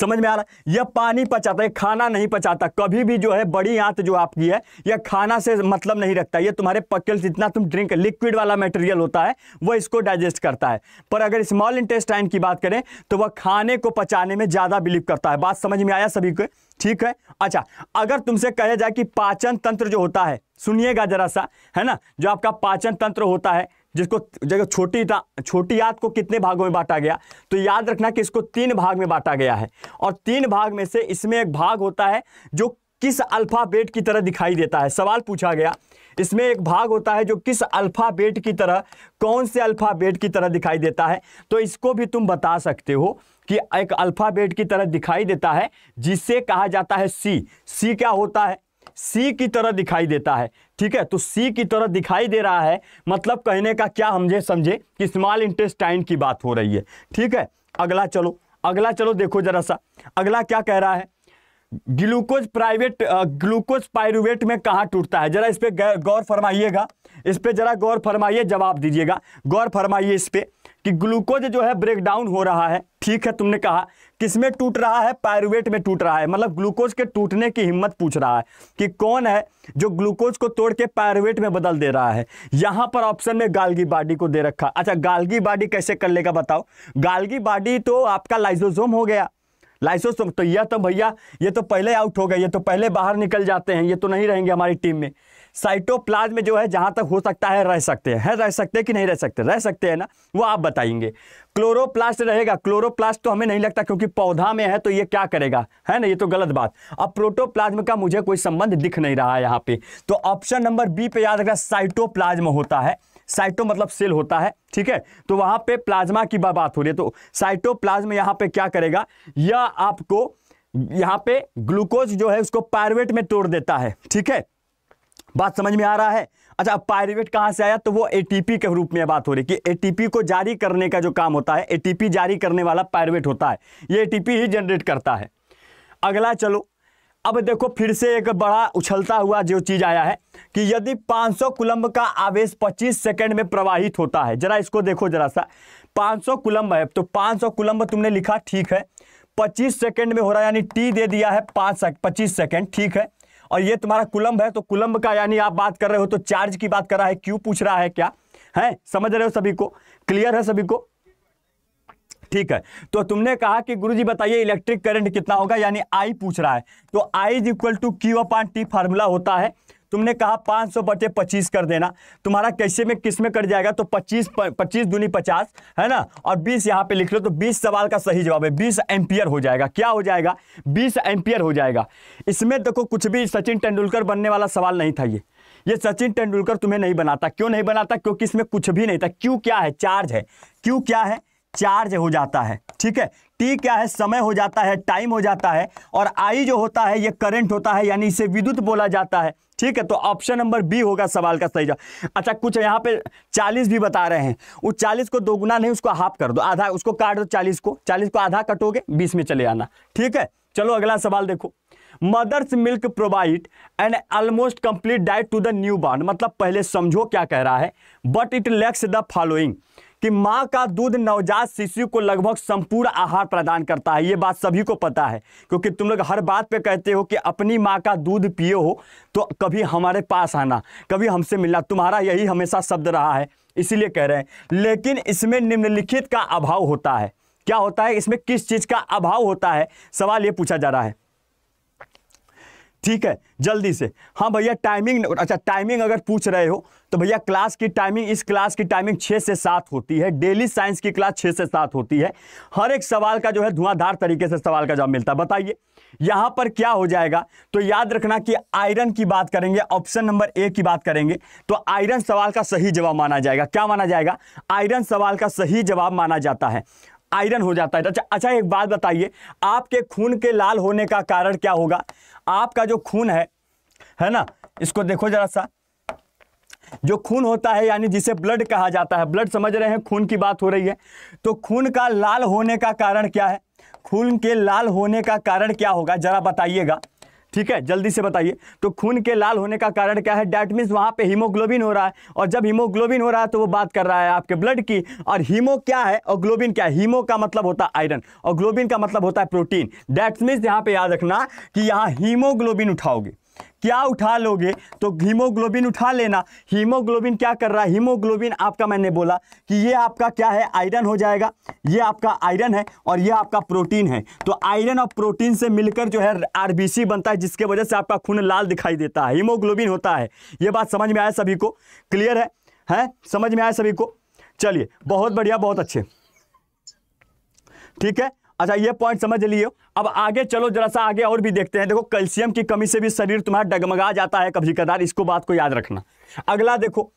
समझ में आ रहा यह पानी पचाता है खाना नहीं पचाता कभी भी जो है बड़ी आंत जो आपकी है यह खाना से मतलब नहीं रखता यह तुम्हारे पक्के जितना तुम ड्रिंक लिक्विड वाला मटेरियल होता है वह इसको डाइजेस्ट करता है पर अगर स्मॉल इंटेस्टाइन की बात करें तो वह खाने को पचाने में ज़्यादा बिलीव करता है बात समझ में आया सभी को ठीक है अच्छा अगर तुमसे कहा जाए कि पाचन तंत्र जो होता है सुनिएगा जरा सा है ना जो आपका पाचन तंत्र होता है जिसको जगह छोटी छोटी याद को कितने भागों में बांटा गया तो याद रखना कि इसको तीन भाग में बांटा गया है और तीन भाग में से इसमें एक भाग होता है जो किस अल्फ़ाबेट की तरह दिखाई देता है सवाल पूछा गया इसमें एक भाग होता है जो किस अल्फ़ाबेट की तरह कौन से अल्फ़ाबेट की तरह दिखाई देता है तो इसको भी तुम बता सकते हो कि एक अल्फ़ाबेट की तरह दिखाई देता है जिसे कहा जाता है सी सी क्या होता है सी की तरह दिखाई देता है ठीक है तो सी की तरह दिखाई दे रहा है मतलब कहने का क्या हमझे समझे कि स्मॉल इंटेस्टाइन की बात हो रही है ठीक है अगला चलो अगला चलो देखो जरा सा अगला क्या कह रहा है ग्लूकोज प्राइवेट ग्लूकोज पायरुवेट में कहाँ टूटता है जरा इस पर गौर फरमाइएगा इस पर जरा गौर फरमाइए जवाब दीजिएगा गौर फरमाइए इस पर कि ग्लूकोज जो है ब्रेक डाउन हो रहा है ठीक है तुमने कहा किसमें टूट रहा है पायरुवेट में टूट रहा है मतलब ग्लूकोज के टूटने की हिम्मत पूछ रहा है कि कौन है जो ग्लूकोज को तोड़ के पायरुवेट में बदल दे रहा है यहां पर ऑप्शन में गालगी बाडी को दे रखा अच्छा गालगी बाडी कैसे कर लेगा बताओ गालगी बाडी तो आपका लाइजोजोम हो गया लाइसोसोम तो यह तो भैया ये तो पहले आउट हो गए ये तो पहले बाहर निकल जाते हैं ये तो नहीं रहेंगे हमारी टीम में साइटोप्लाज्म में जो है जहां तक हो सकता है रह सकते हैं है रह सकते हैं कि नहीं रह सकते रह सकते हैं ना वो आप बताएंगे क्लोरोप्लास्ट रहेगा क्लोरोप्लास्ट तो हमें नहीं लगता क्योंकि पौधा में है तो ये क्या करेगा है ना ये तो गलत बात अब प्रोटोप्लाज्म का मुझे कोई संबंध दिख नहीं रहा है यहाँ पे तो ऑप्शन नंबर बी पे याद रखना साइटोप्लाज्म होता है साइटो मतलब सेल होता है ठीक है तो वहां पे प्लाज्मा की बात हो रही है तो साइटोप्लाज्म यहाँ पे क्या करेगा यह आपको यहाँ पे ग्लूकोज जो है उसको पायरवेट में तोड़ देता है ठीक है बात समझ में आ रहा है अच्छा अब पायरेट कहाँ से आया तो वो एटीपी के रूप में बात हो रही कि एटीपी को जारी करने का जो काम होता है एटीपी जारी करने वाला पायरेट होता है ये एटीपी ही जनरेट करता है अगला चलो अब देखो फिर से एक बड़ा उछलता हुआ जो चीज़ आया है कि यदि 500 कुलम्ब का आवेश 25 सेकंड में प्रवाहित होता है जरा इसको देखो जरा सा 500 कुलम्ब है तो 500 कुलम्ब तुमने लिखा ठीक है 25 सेकंड में हो रहा है यानी टी दे दिया है पाँच पच्चीस सेकंड ठीक है और ये तुम्हारा कुलम्ब है तो कुलम्ब का यानी आप बात कर रहे हो तो चार्ज की बात कर रहा है क्यों पूछ रहा है क्या है समझ रहे हो सभी को क्लियर है सभी को ठीक है तो तुमने कहा कि गुरुजी बताइए इलेक्ट्रिक करंट कितना होगा यानी आई पूछ रहा है तो I is equal to Q upon T formula होता है तुमने कहा 500 बटे पच्चीस कर देना तुम्हारा कैसे में किस में कट जाएगा तो 25 25 दूनी 50 है ना और 20 यहाँ पे लिख लो तो 20 सवाल का सही जवाब है 20 एम्पियर हो जाएगा क्या हो जाएगा 20 एम्पियर हो जाएगा इसमें देखो कुछ भी सचिन तेंदुलकर बनने वाला सवाल नहीं था ये ये सचिन तेंदुलकर तुम्हें नहीं बनाता क्यों नहीं बनाता क्योंकि इसमें कुछ भी नहीं था क्यों क्या है चार्ज है क्यों क्या है चार्ज हो जाता है ठीक है टी क्या है समय हो जाता है टाइम हो जाता है और आई जो होता है ये करंट होता है यानी इसे विद्युत बोला जाता है ठीक है तो ऑप्शन नंबर बी होगा सवाल का सही जवाब अच्छा कुछ यहाँ पे चालीस भी बता रहे हैं वो चालीस को दोगुना नहीं उसको हाफ कर दो आधा उसको काट दो चालीस को चालीस को आधा कटोगे बीस में चले आना ठीक है चलो अगला सवाल देखो mother's milk provide and almost complete diet to the newborn मतलब पहले समझो क्या कह रहा है but it lacks the following कि माँ का दूध नवजात शिशु को लगभग संपूर्ण आहार प्रदान करता है ये बात सभी को पता है क्योंकि तुम लोग हर बात पे कहते हो कि अपनी माँ का दूध पिए हो तो कभी हमारे पास आना कभी हमसे मिलना तुम्हारा यही हमेशा शब्द रहा है इसीलिए कह रहे हैं लेकिन इसमें निम्नलिखित का अभाव होता है क्या होता है इसमें किस चीज़ का अभाव होता है सवाल ये पूछा जा रहा है ठीक है जल्दी से हाँ भैया टाइमिंग अच्छा टाइमिंग अगर पूछ रहे हो तो भैया क्लास की टाइमिंग इस क्लास की टाइमिंग छः से सात होती है डेली साइंस की क्लास छः से सात होती है हर एक सवाल का जो है धुआंधार तरीके से सवाल का जवाब मिलता है बताइए यहाँ पर क्या हो जाएगा तो याद रखना कि आयरन की बात करेंगे ऑप्शन नंबर ए की बात करेंगे तो आयरन सवाल का सही जवाब माना जाएगा क्या माना जाएगा आयरन सवाल का सही जवाब माना जाता है आयरन हो जाता है अच्छा अच्छा एक बात बताइए आपके खून के लाल होने का कारण क्या होगा आपका जो खून है है ना इसको देखो जरा सा जो खून होता है यानी जिसे ब्लड कहा जाता है ब्लड समझ रहे हैं खून की बात हो रही है तो खून का लाल होने का कारण क्या है खून के लाल होने का कारण क्या होगा जरा बताइएगा ठीक है जल्दी से बताइए तो खून के लाल होने का कारण क्या है डैट मीन्स वहाँ पे हीमोग्लोबिन हो रहा है और जब हीमोग्लोबिन हो रहा है तो वो बात कर रहा है आपके ब्लड की और हीमो क्या है और ग्लोबिन क्या है हीमो का मतलब होता है आयरन और ग्लोबिन का मतलब होता है प्रोटीन डैट मीन्स यहाँ पे याद रखना कि यहाँ हीमोग्लोबिन उठाओगे क्या उठा लोगे तो हीमोग्लोबिन उठा लेना हीमोग्लोबिन क्या कर रहा है हीमोग्लोबिन आपका मैंने बोला कि ये आपका क्या है आयरन हो जाएगा ये आपका आयरन है और ये आपका प्रोटीन है तो आयरन और प्रोटीन से मिलकर जो है आरबीसी बनता है जिसके वजह से आपका खून लाल दिखाई देता है हीमोग्लोबिन होता है ये बात समझ में आया सभी को क्लियर है है? समझ में आया सभी को चलिए बहुत बढ़िया बहुत अच्छे ठीक है अच्छा ये पॉइंट समझ लियो अब आगे चलो जरा सा आगे और भी देखते हैं देखो कैल्शियम की कमी से भी शरीर तुम्हारा डगमगा जाता है कभी कदार इसको बात को याद रखना अगला देखो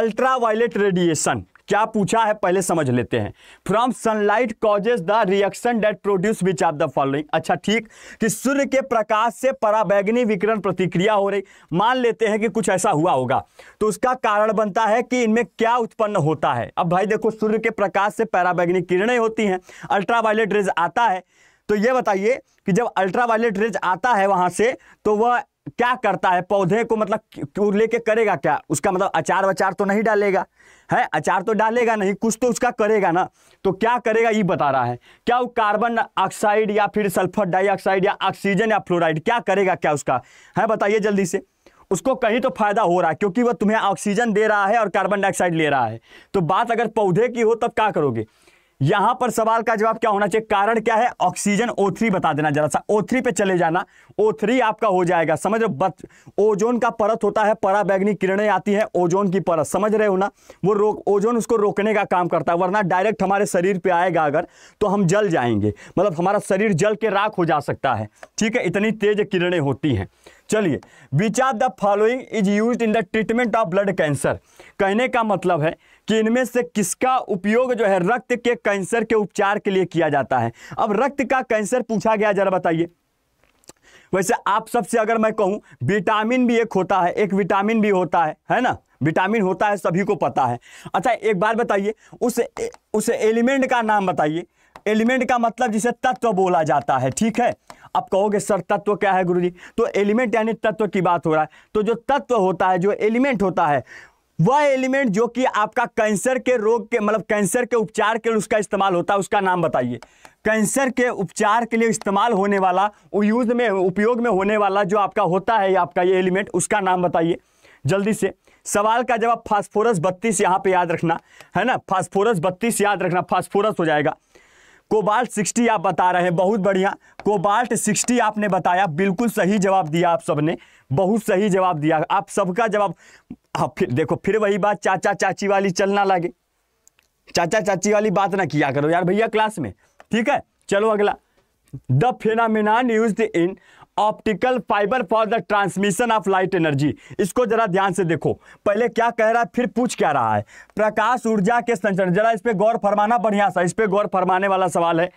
अल्ट्रा वायलेट रेडिएशन क्या पूछा है पहले समझ लेते हैं from sunlight causes the reaction that produce which of the following अच्छा ठीक कि सूर्य के प्रकाश से पराबैगनी विकिरण प्रतिक्रिया हो रही मान लेते हैं कि कुछ ऐसा हुआ होगा तो उसका कारण बनता है कि इनमें क्या उत्पन्न होता है अब भाई देखो सूर्य के प्रकाश से पैराबैगनी किरणें होती हैं अल्ट्रावायलेट रेज आता है तो ये बताइए कि जब अल्ट्रावायलेट रेज आता है वहाँ से तो वह क्या करता है पौधे को मतलब लेके करेगा क्या उसका मतलब अचार वचार तो नहीं डालेगा है अचार तो डालेगा नहीं कुछ तो उसका करेगा ना तो क्या करेगा ये बता रहा है क्या वो कार्बन ऑक्साइड या फिर सल्फर डाइऑक्साइड या ऑक्सीजन या फ्लोराइड क्या करेगा क्या उसका है बताइए जल्दी से उसको कहीं तो फायदा हो रहा है क्योंकि वह तुम्हें ऑक्सीजन दे रहा है और कार्बन डाइऑक्साइड ले रहा है तो बात अगर पौधे की हो तब क्या करोगे यहां पर सवाल का जवाब क्या होना चाहिए कारण क्या है ऑक्सीजन O3 बता देना जरा सा O3 पे चले जाना O3 आपका हो जाएगा समझ रहे ओजोन का परत होता है पराबैग्नि किरणें आती है ओजोन की परत समझ रहे हो ना वो रोक ओजोन उसको रोकने का काम करता है वरना डायरेक्ट हमारे शरीर पे आएगा अगर तो हम जल जाएंगे मतलब हमारा शरीर जल के राख हो जा सकता है ठीक है इतनी तेज किरणें होती हैं चलिए which are the following is use in the treatment of blood cancer कहने का मतलब है कि इनमें से किसका उपयोग जो है रक्त के कैंसर के उपचार के लिए किया जाता है अब रक्त का कैंसर पूछा गया जरा बताइए वैसे आप सबसे अगर मैं कहूं विटामिन भी एक होता है एक विटामिन भी होता है है ना विटामिन होता है सभी को पता है अच्छा एक बार बताइए उस उस एलिमेंट का नाम बताइए एलिमेंट का मतलब जिसे तत्व बोला जाता है ठीक है आप कहोगे सर तत्व क्या है गुरुजी तो एलिमेंट यानी तत्व की बात हो रहा है तो जो तत्व होता है जो एलिमेंट होता है वह एलिमेंट जो कि आपका कैंसर के रोग के मतलब कैंसर के उपचार के लिए उसका इस्तेमाल होता है उसका नाम बताइए कैंसर के उपचार के लिए इस्तेमाल होने वाला यूज में उपयोग में होने वाला जो आपका होता है आपका ये एलिमेंट उसका नाम बताइए जल्दी से सवाल का जवाब फास्फोरस बत्तीस यहाँ पे याद रखना है ना फास्फोरस बत्तीस याद रखना फास्फोरस हो जाएगा कोबाल्ट सिक्सटी आप बता रहे हैं बहुत बढ़िया कोबाल्ट सिक्सटी आपने बताया बिल्कुल सही जवाब दिया आप सबने बहुत सही जवाब दिया आप सबका जवाब अब हाँ, फिर देखो फिर वही बात चाचा चाची वाली चलना लगे चाचा चाची वाली बात ना किया करो यार भैया क्लास में ठीक है चलो अगला the phenomenon use in optical fibre for the transmission of light energy इसको जरा ध्यान से देखो पहले क्या कह रहा है फिर पूछ क्या रहा है प्रकाश ऊर्जा के संचरण जरा इस पर गौर फरमाना बढ़िया सा इस पर गौर फरमाने वाला सवाल है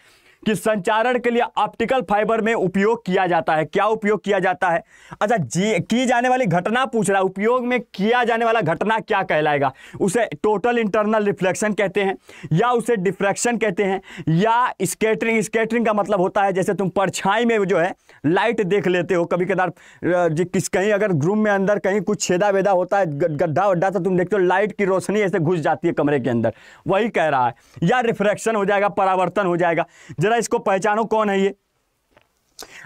कि संचारण के लिए ऑप्टिकल फाइबर में उपयोग किया जाता है क्या उपयोग किया जाता है अच्छा जी की जाने वाली घटना पूछ रहा है उपयोग में किया जाने वाला घटना क्या कहलाएगा उसे टोटल इंटरनल रिफ्लेक्शन कहते हैं या उसे डिफ्रैक्शन कहते हैं या स्केटरिंग स्केटरिंग का मतलब होता है जैसे तुम परछाई में जो है लाइट देख लेते हो कभी कदार किस कहीं अगर ग्रूम में अंदर कहीं कुछ छेदा वेदा होता है गड्ढा वड्ढा तो तुम देखते हो लाइट की रोशनी ऐसे घुस जाती है कमरे के अंदर वही कह रहा है या रिफ्रैक्शन हो जाएगा परावर्तन हो जाएगा जरा इसको पहचानो कौन है ये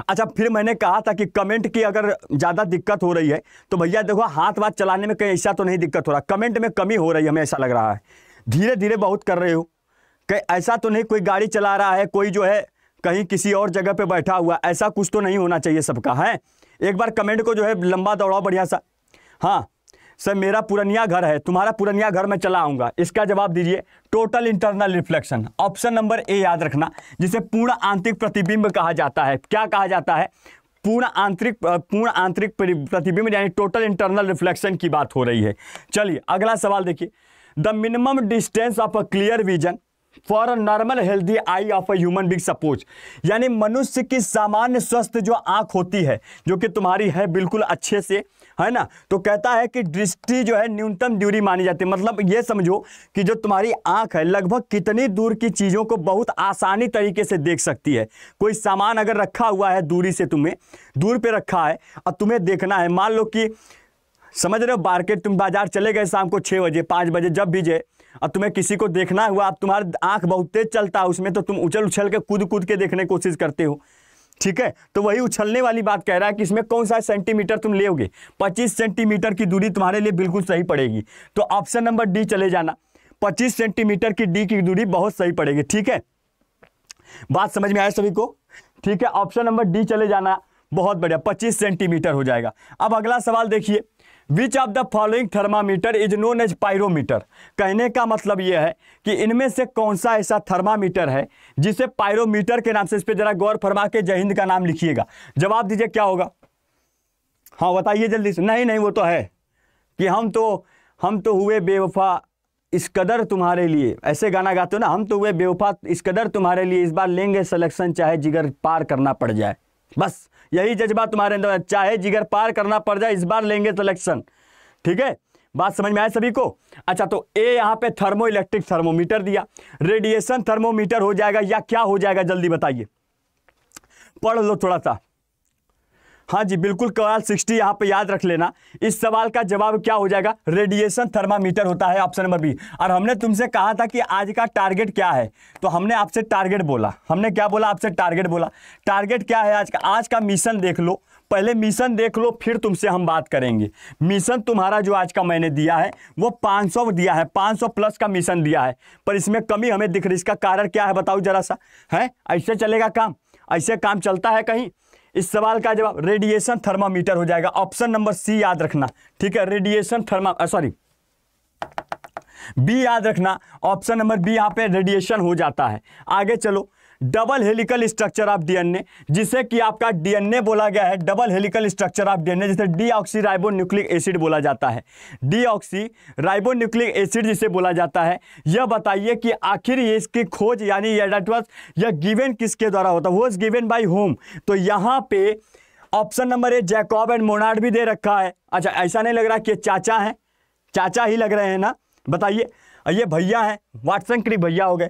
अच्छा फिर मैंने कहा था कि कमेंट की अगर ज़्यादा दिक्कत हो रही है तो भैया देखो हाथ वाथ चलाने में कहीं ऐसा तो नहीं दिक्कत हो रहा कमेंट में कमी हो रही है हमें ऐसा लग रहा है धीरे धीरे बहुत कर रहे हो कहीं ऐसा तो नहीं कोई गाड़ी चला रहा है कोई जो है कहीं किसी और जगह पे बैठा हुआ ऐसा कुछ तो नहीं होना चाहिए सबका है एक बार कमेंट को जो है लंबा दौड़ाओ बढ़िया सा हाँ सर मेरा पुरनिया घर है तुम्हारा पुरनिया घर में चला आऊँगा इसका जवाब दीजिए total internal reflection option number A याद रखना जिसे पूर्ण आंतरिक प्रतिबिंब कहा जाता है क्या कहा जाता है पूर्ण आंतरिक पूर्ण आंतरिक प्रतिबिंब यानी टोटल इंटरनल रिफ्लेक्शन की बात हो रही है चलिए अगला सवाल देखिए the minimum distance of a clear vision for a normal healthy eye of a human big suppose यानी मनुष्य की सामान्य स्वस्थ जो आँख होती है जो कि तुम्हारी है बिल्कुल अच्छे से है ना तो कहता है कि दृष्टि जो है न्यूनतम दूरी मानी जाती है मतलब ये समझो कि जो तुम्हारी आंख है लगभग कितनी दूर की चीज़ों को बहुत आसानी तरीके से देख सकती है कोई सामान अगर रखा हुआ है दूरी से तुम्हें दूर पे रखा है और तुम्हें देखना है मान लो कि समझ रहे हो मार्केट तुम बाजार चले गए शाम को छः बजे पाँच बजे जब भी जे और तुम्हें किसी को देखना हुआ अब तुम्हारी आंख बहुत तेज चलता है उसमें तो तुम उछल उछल के कूद कूद के देखने की कोशिश करते हो ठीक है तो वही उछलने वाली बात कह रहा है कि इसमें कौन सा सेंटीमीटर तुम लेगे 25 सेंटीमीटर की दूरी तुम्हारे लिए बिल्कुल सही पड़ेगी तो ऑप्शन नंबर डी चले जाना 25 सेंटीमीटर की डी की दूरी बहुत सही पड़ेगी ठीक है बात समझ में आया सभी को ठीक है ऑप्शन नंबर डी चले जाना बहुत बढ़िया पच्चीस सेंटीमीटर हो जाएगा अब अगला सवाल देखिए which of the following thermometer is known as pyrometer कहने का मतलब यह है कि इनमें से कौन सा ऐसा थर्मामीटर है जिसे पायरोमीटर के नाम से इस पर जरा गौर फरमा के जय हिंद का नाम लिखिएगा जवाब दीजिए क्या होगा हाँ बताइए जल्दी से नहीं नहीं वो तो है कि हम तो हम तो हुए बेवफा इस कदर तुम्हारे लिए ऐसे गाना गाते हो ना हम तो हुए बेवफा इस कदर तुम्हारे लिए इस बार लेंगे सलेक्शन चाहे जिगर पार करना पड़ जाए बस यही जज्बा तुम्हारे अंदर चाहे अच्छा जिगर पार करना पड़ जाए इस बार लेंगे सिलेक्शन ठीक है बात समझ में आए सभी को अच्छा तो ए यहाँ पे थर्मो इलेक्ट्रिक थर्मोमीटर दिया रेडिएशन थर्मोमीटर हो जाएगा या क्या हो जाएगा जल्दी बताइए पढ़ लो थोड़ा सा हाँ जी बिल्कुल कवाल सिक्सटी यहाँ पे याद रख लेना इस सवाल का जवाब क्या हो जाएगा रेडिएशन थर्मामीटर होता है ऑप्शन नंबर बी और हमने तुमसे कहा था कि आज का टारगेट क्या है तो हमने आपसे टारगेट बोला हमने क्या बोला आपसे टारगेट बोला टारगेट क्या है आज का आज का मिशन देख लो पहले मिशन देख लो फिर तुमसे हम बात करेंगे मिशन तुम्हारा जो आज का मैंने दिया है वो 500 दिया है 500 प्लस का मिशन दिया है पर इसमें कमी हमें दिख रही इसका कारण क्या है बताओ जरा सा है ऐसे चलेगा काम ऐसे काम चलता है कहीं इस सवाल का जवाब रेडिएशन थर्मामीटर हो जाएगा ऑप्शन नंबर सी याद रखना ठीक है रेडिएशन थर्मा सॉरी बी याद रखना ऑप्शन नंबर बी यहां पे रेडिएशन हो जाता है आगे चलो double helical structure of DNA जिसे कि आपका डीएनए बोला गया है double helical structure of DNA जिसे डीऑक्सी राइबो न्यूक्लिक एसिड बोला जाता है डीऑक्सी राइबो न्यूक्लिक एसिड जिसे बोला जाता है यह बताइए कि आखिर ये इसकी खोज यानी यह नेटवर्क यह किसके द्वारा होता है वो इज बाई होम तो यहाँ पे option number A Jacob and Monod भी दे रखा है अच्छा ऐसा नहीं लग रहा कि चाचा हैं चाचा ही लग रहे हैं ना बताइए ये भैया हैं वाटसन क्री भैया हो गए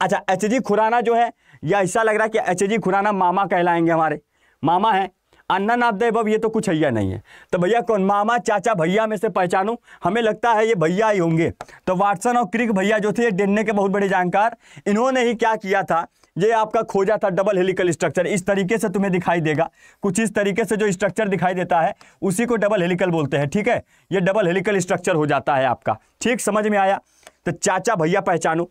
अच्छा एच जी खुराना जो है या ऐसा लग रहा है कि एच अच्छा जी खुराना मामा कहलाएंगे हमारे मामा हैं अन्ना नाथ दे ये तो कुछ हैया नहीं है तो भैया कौन मामा चाचा भैया में से पहचानू हमें लगता है ये भैया ही होंगे तो वाटसन और क्रिक भैया जो थे डेन्ने के बहुत बड़े जानकार इन्होंने ही क्या किया था ये आपका खोजा था डबल हेलिकल स्ट्रक्चर इस तरीके से तुम्हें दिखाई देगा कुछ इस तरीके से जो स्ट्रक्चर दिखाई देता है उसी को डबल हेलिकल बोलते हैं ठीक है ये डबल हेलिकल स्ट्रक्चर हो जाता है आपका ठीक समझ में आया तो चाचा भैया पहचानो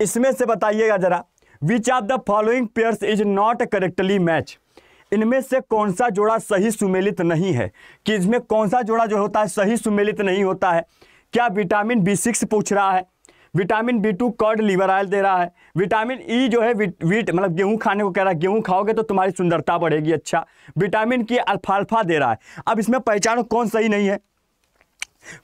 इसमें से बताइएगा ज़रा which are the following pairs is not correctly match इनमें से कौन सा जोड़ा सही सुमेलित नहीं है कि इसमें कौन सा जोड़ा जो होता है सही सुमेलित नहीं होता है क्या विटामिन बी सिक्स पूछ रहा है vitamin B two cod liver oil दे रहा है विटामिन ई e जो है वीट वीट मतलब गेहूं खाने को कह रहा है गेहूं खाओगे तो तुम्हारी सुंदरता बढ़ेगी अच्छा विटामिन की अल्फाल्फा दे रहा है अब इसमें पहचान कौन सही नहीं है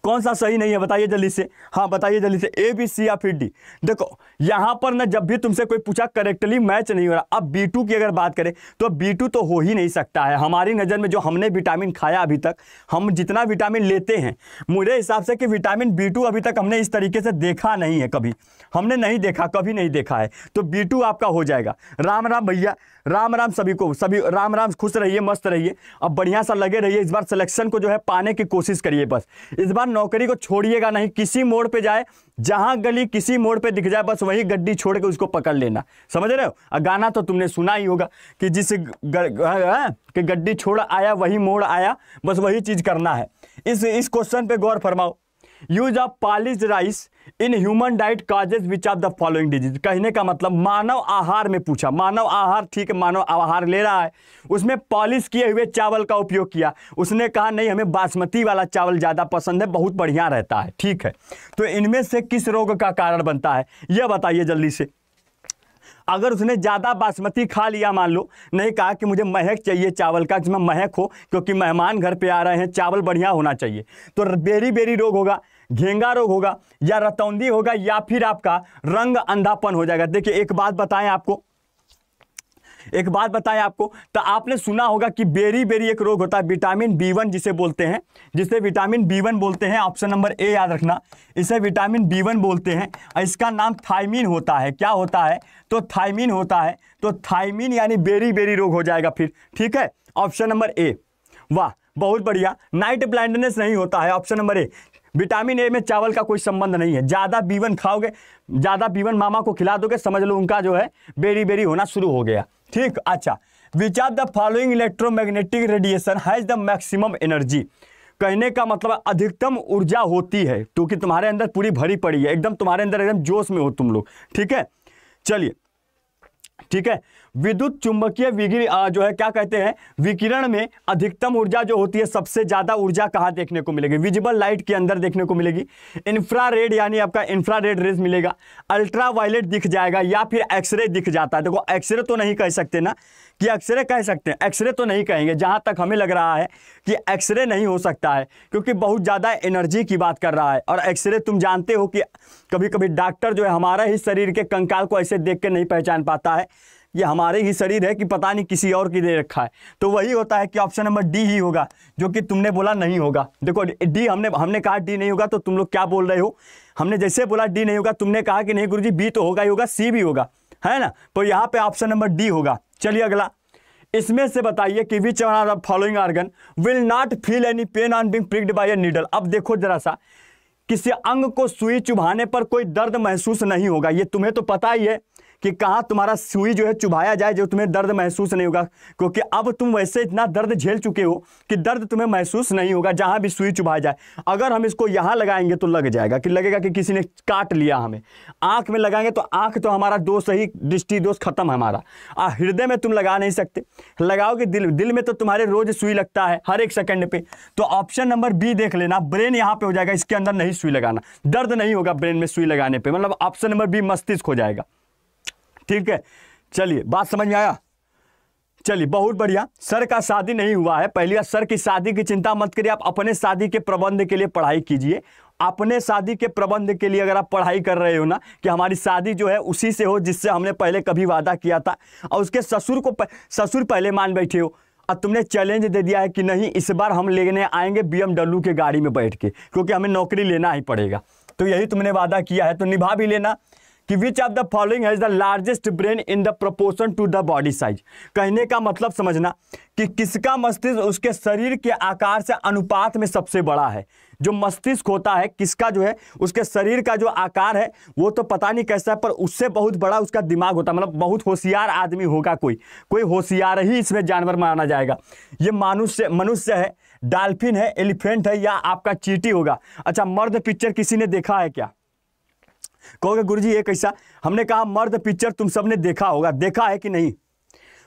कौन सा सही नहीं है बताइए जल्दी से हाँ बताइए जल्दी से ए बी सी या फिर डी देखो यहां पर ना जब भी तुमसे कोई पूछा करेक्टली मैच नहीं हो रहा अब बी की अगर बात करें तो बी तो हो ही नहीं सकता है हमारी नज़र में जो हमने विटामिन खाया अभी तक हम जितना विटामिन लेते हैं मेरे हिसाब से कि विटामिन बी अभी तक हमने इस तरीके से देखा नहीं है कभी हमने नहीं देखा कभी नहीं देखा है तो बी आपका हो जाएगा राम राम भैया राम राम सभी को सभी राम राम खुश रहिए मस्त रहिए अब बढ़िया सा लगे रहिए इस बार सिलेक्शन को जो है पाने की कोशिश करिए बस इस बार नौकरी को छोड़िएगा नहीं किसी मोड़ पे जाए जहां गली किसी मोड़ पे दिख जाए बस वही गड्डी छोड़ के उसको पकड़ लेना समझ रहे हो और गाना तो तुमने सुना ही होगा कि जिस हाँ, गड्डी छोड़ आया वही मोड़ आया बस वही चीज़ करना है इस इस क्वेश्चन पे गौर फरमाओ use of polish rice in human diet causes which of the following disease कहने का मतलब मानव आहार में पूछा मानव आहार ठीक है मानव आहार ले रहा है उसमें पॉलिश किए हुए चावल का उपयोग किया उसने कहा नहीं हमें बासमती वाला चावल ज़्यादा पसंद है बहुत बढ़िया रहता है ठीक है तो इनमें से किस रोग का कारण बनता है यह बताइए जल्दी से अगर उसने ज़्यादा बासमती खा लिया मान लो नहीं कहा कि मुझे महक चाहिए चावल का जिसमें महक हो क्योंकि मेहमान घर पे आ रहे हैं चावल बढ़िया होना चाहिए तो बेरी बेरी रोग होगा घेंगा रोग होगा या रतौंदी होगा या फिर आपका रंग अंधापन हो जाएगा देखिए एक बात बताएं आपको एक बात बताएं आपको तो आपने सुना होगा कि बेरी बेरी एक रोग होता है विटामिन बी वन जिसे बोलते हैं जिसे विटामिन बी वन बोलते हैं ऑप्शन नंबर ए याद रखना इसे विटामिन बी वन बोलते हैं इसका नाम थाइमिन होता है क्या होता है तो थाइमिन होता है तो थाइमिन यानी बेरी बेरी रोग हो जाएगा फिर ठीक है ऑप्शन नंबर ए वाह बहुत बढ़िया नाइट ब्लाइंडनेस नहीं होता है option number A vitamin A में चावल का कोई संबंध नहीं है ज़्यादा बीवन खाओगे ज़्यादा बीवन मामा को खिला दोगे समझ लो उनका जो है बेरी बेरी होना शुरू हो गया ठीक अच्छा which are the following electromagnetic radiation has the maximum energy कहने का मतलब अधिकतम ऊर्जा होती है क्योंकि तुम्हारे अंदर पूरी भरी पड़ी है एकदम तुम्हारे अंदर एकदम जोश में हो तुम लोग ठीक है चलिए ठीक है विद्युत चुंबकीय जो है क्या कहते हैं विकिरण में अधिकतम ऊर्जा जो होती है सबसे ज़्यादा ऊर्जा कहाँ देखने को मिलेगी विजिबल लाइट के अंदर देखने को मिलेगी इंफ्रा रेड यानी आपका इंफ्रा रेड रेज मिलेगा अल्ट्रा वायलेट दिख जाएगा या फिर एक्सरे दिख जाता है देखो एक्सरे तो नहीं कह सकते ना कि एक्सरे कह सकते हैं एक्सरे तो नहीं कहेंगे जहाँ तक हमें लग रहा है कि एक्सरे नहीं हो सकता है क्योंकि बहुत ज़्यादा एनर्जी की बात कर रहा है और एक्सरे तुम जानते हो कि कभी कभी डॉक्टर जो है हमारा ही शरीर के कंकाल को ऐसे देख के नहीं पहचान पाता है ये हमारे ही शरीर है कि पता नहीं किसी और के लिए रखा है तो वही होता है कि ऑप्शन नंबर डी ही होगा जो कि तुमने बोला नहीं होगा देखो डी हमने हमने कहा डी नहीं होगा तो तुम लोग क्या बोल रहे हो हमने जैसे बोला डी नहीं होगा तुमने कहा कि नहीं गुरु जी बी तो होगा ही होगा सी भी होगा है ना तो यहाँ पे ऑप्शन नंबर डी होगा चलिए अगला इसमें से बताइए कि which one are following organ will not feel any pain on being pricked by a needle अब देखो जरा सा किसी अंग को सुई चुभाने पर कोई दर्द महसूस नहीं होगा ये तुम्हें तो पता ही है कि कहाँ तुम्हारा सुई जो है चुभाया जाए जो तुम्हें दर्द महसूस नहीं होगा क्योंकि अब तुम वैसे इतना दर्द झेल चुके हो कि दर्द तुम्हें महसूस नहीं होगा जहाँ भी सुई चुभाया जाए अगर हम इसको यहाँ लगाएंगे तो लग जाएगा कि लगेगा कि किसी ने काट लिया हमें आँख में लगाएंगे तो आँख तो हमारा दोष ही दृष्टि दोष खत्म है हमारा आ हृदय में तुम लगा नहीं सकते लगाओगे दिल दिल में तो तुम्हारे रोज सुई लगता है हर एक सेकंड पे तो ऑप्शन नंबर बी देख लेना ब्रेन यहाँ पे हो जाएगा इसके अंदर नहीं सुई लगाना दर्द नहीं होगा ब्रेन में सुई लगाने पे मतलब ऑप्शन नंबर बी मस्तिष्क हो जाएगा ठीक है चलिए बात समझ में आया चलिए बहुत बढ़िया सर का शादी नहीं हुआ है पहली बार सर की शादी की चिंता मत करिए आप अपने शादी के प्रबंध के लिए पढ़ाई कीजिए अपने शादी के प्रबंध के लिए अगर आप पढ़ाई कर रहे हो ना कि हमारी शादी जो है उसी से हो जिससे हमने पहले कभी वादा किया था और उसके ससुर को ससुर पहले मान बैठे हो और तुमने चैलेंज दे दिया है कि नहीं इस बार हम लेने आएंगे बी के गाड़ी में बैठ के क्योंकि हमें नौकरी लेना ही पड़ेगा तो यही तुमने वादा किया है तो निभा भी लेना कि which of the following has the largest brain in the proportion to the body size कहने का मतलब समझना कि किसका मस्तिष्क उसके शरीर के आकार से अनुपात में सबसे बड़ा है जो मस्तिष्क होता है किसका जो है उसके शरीर का जो आकार है वो तो पता नहीं कैसा है पर उससे बहुत बड़ा उसका दिमाग होता है मतलब बहुत होशियार आदमी होगा कोई कोई होशियार ही इसमें जानवर माना जाएगा ये मानुष्य मनुष्य है डाल्फिन है एलिफेंट है या आपका चीटी होगा अच्छा मर्द पिक्चर किसी ने देखा है क्या कहोगे गुरु जी ये कैसा हमने कहा मर्द पिक्चर तुम सबने देखा होगा देखा है कि नहीं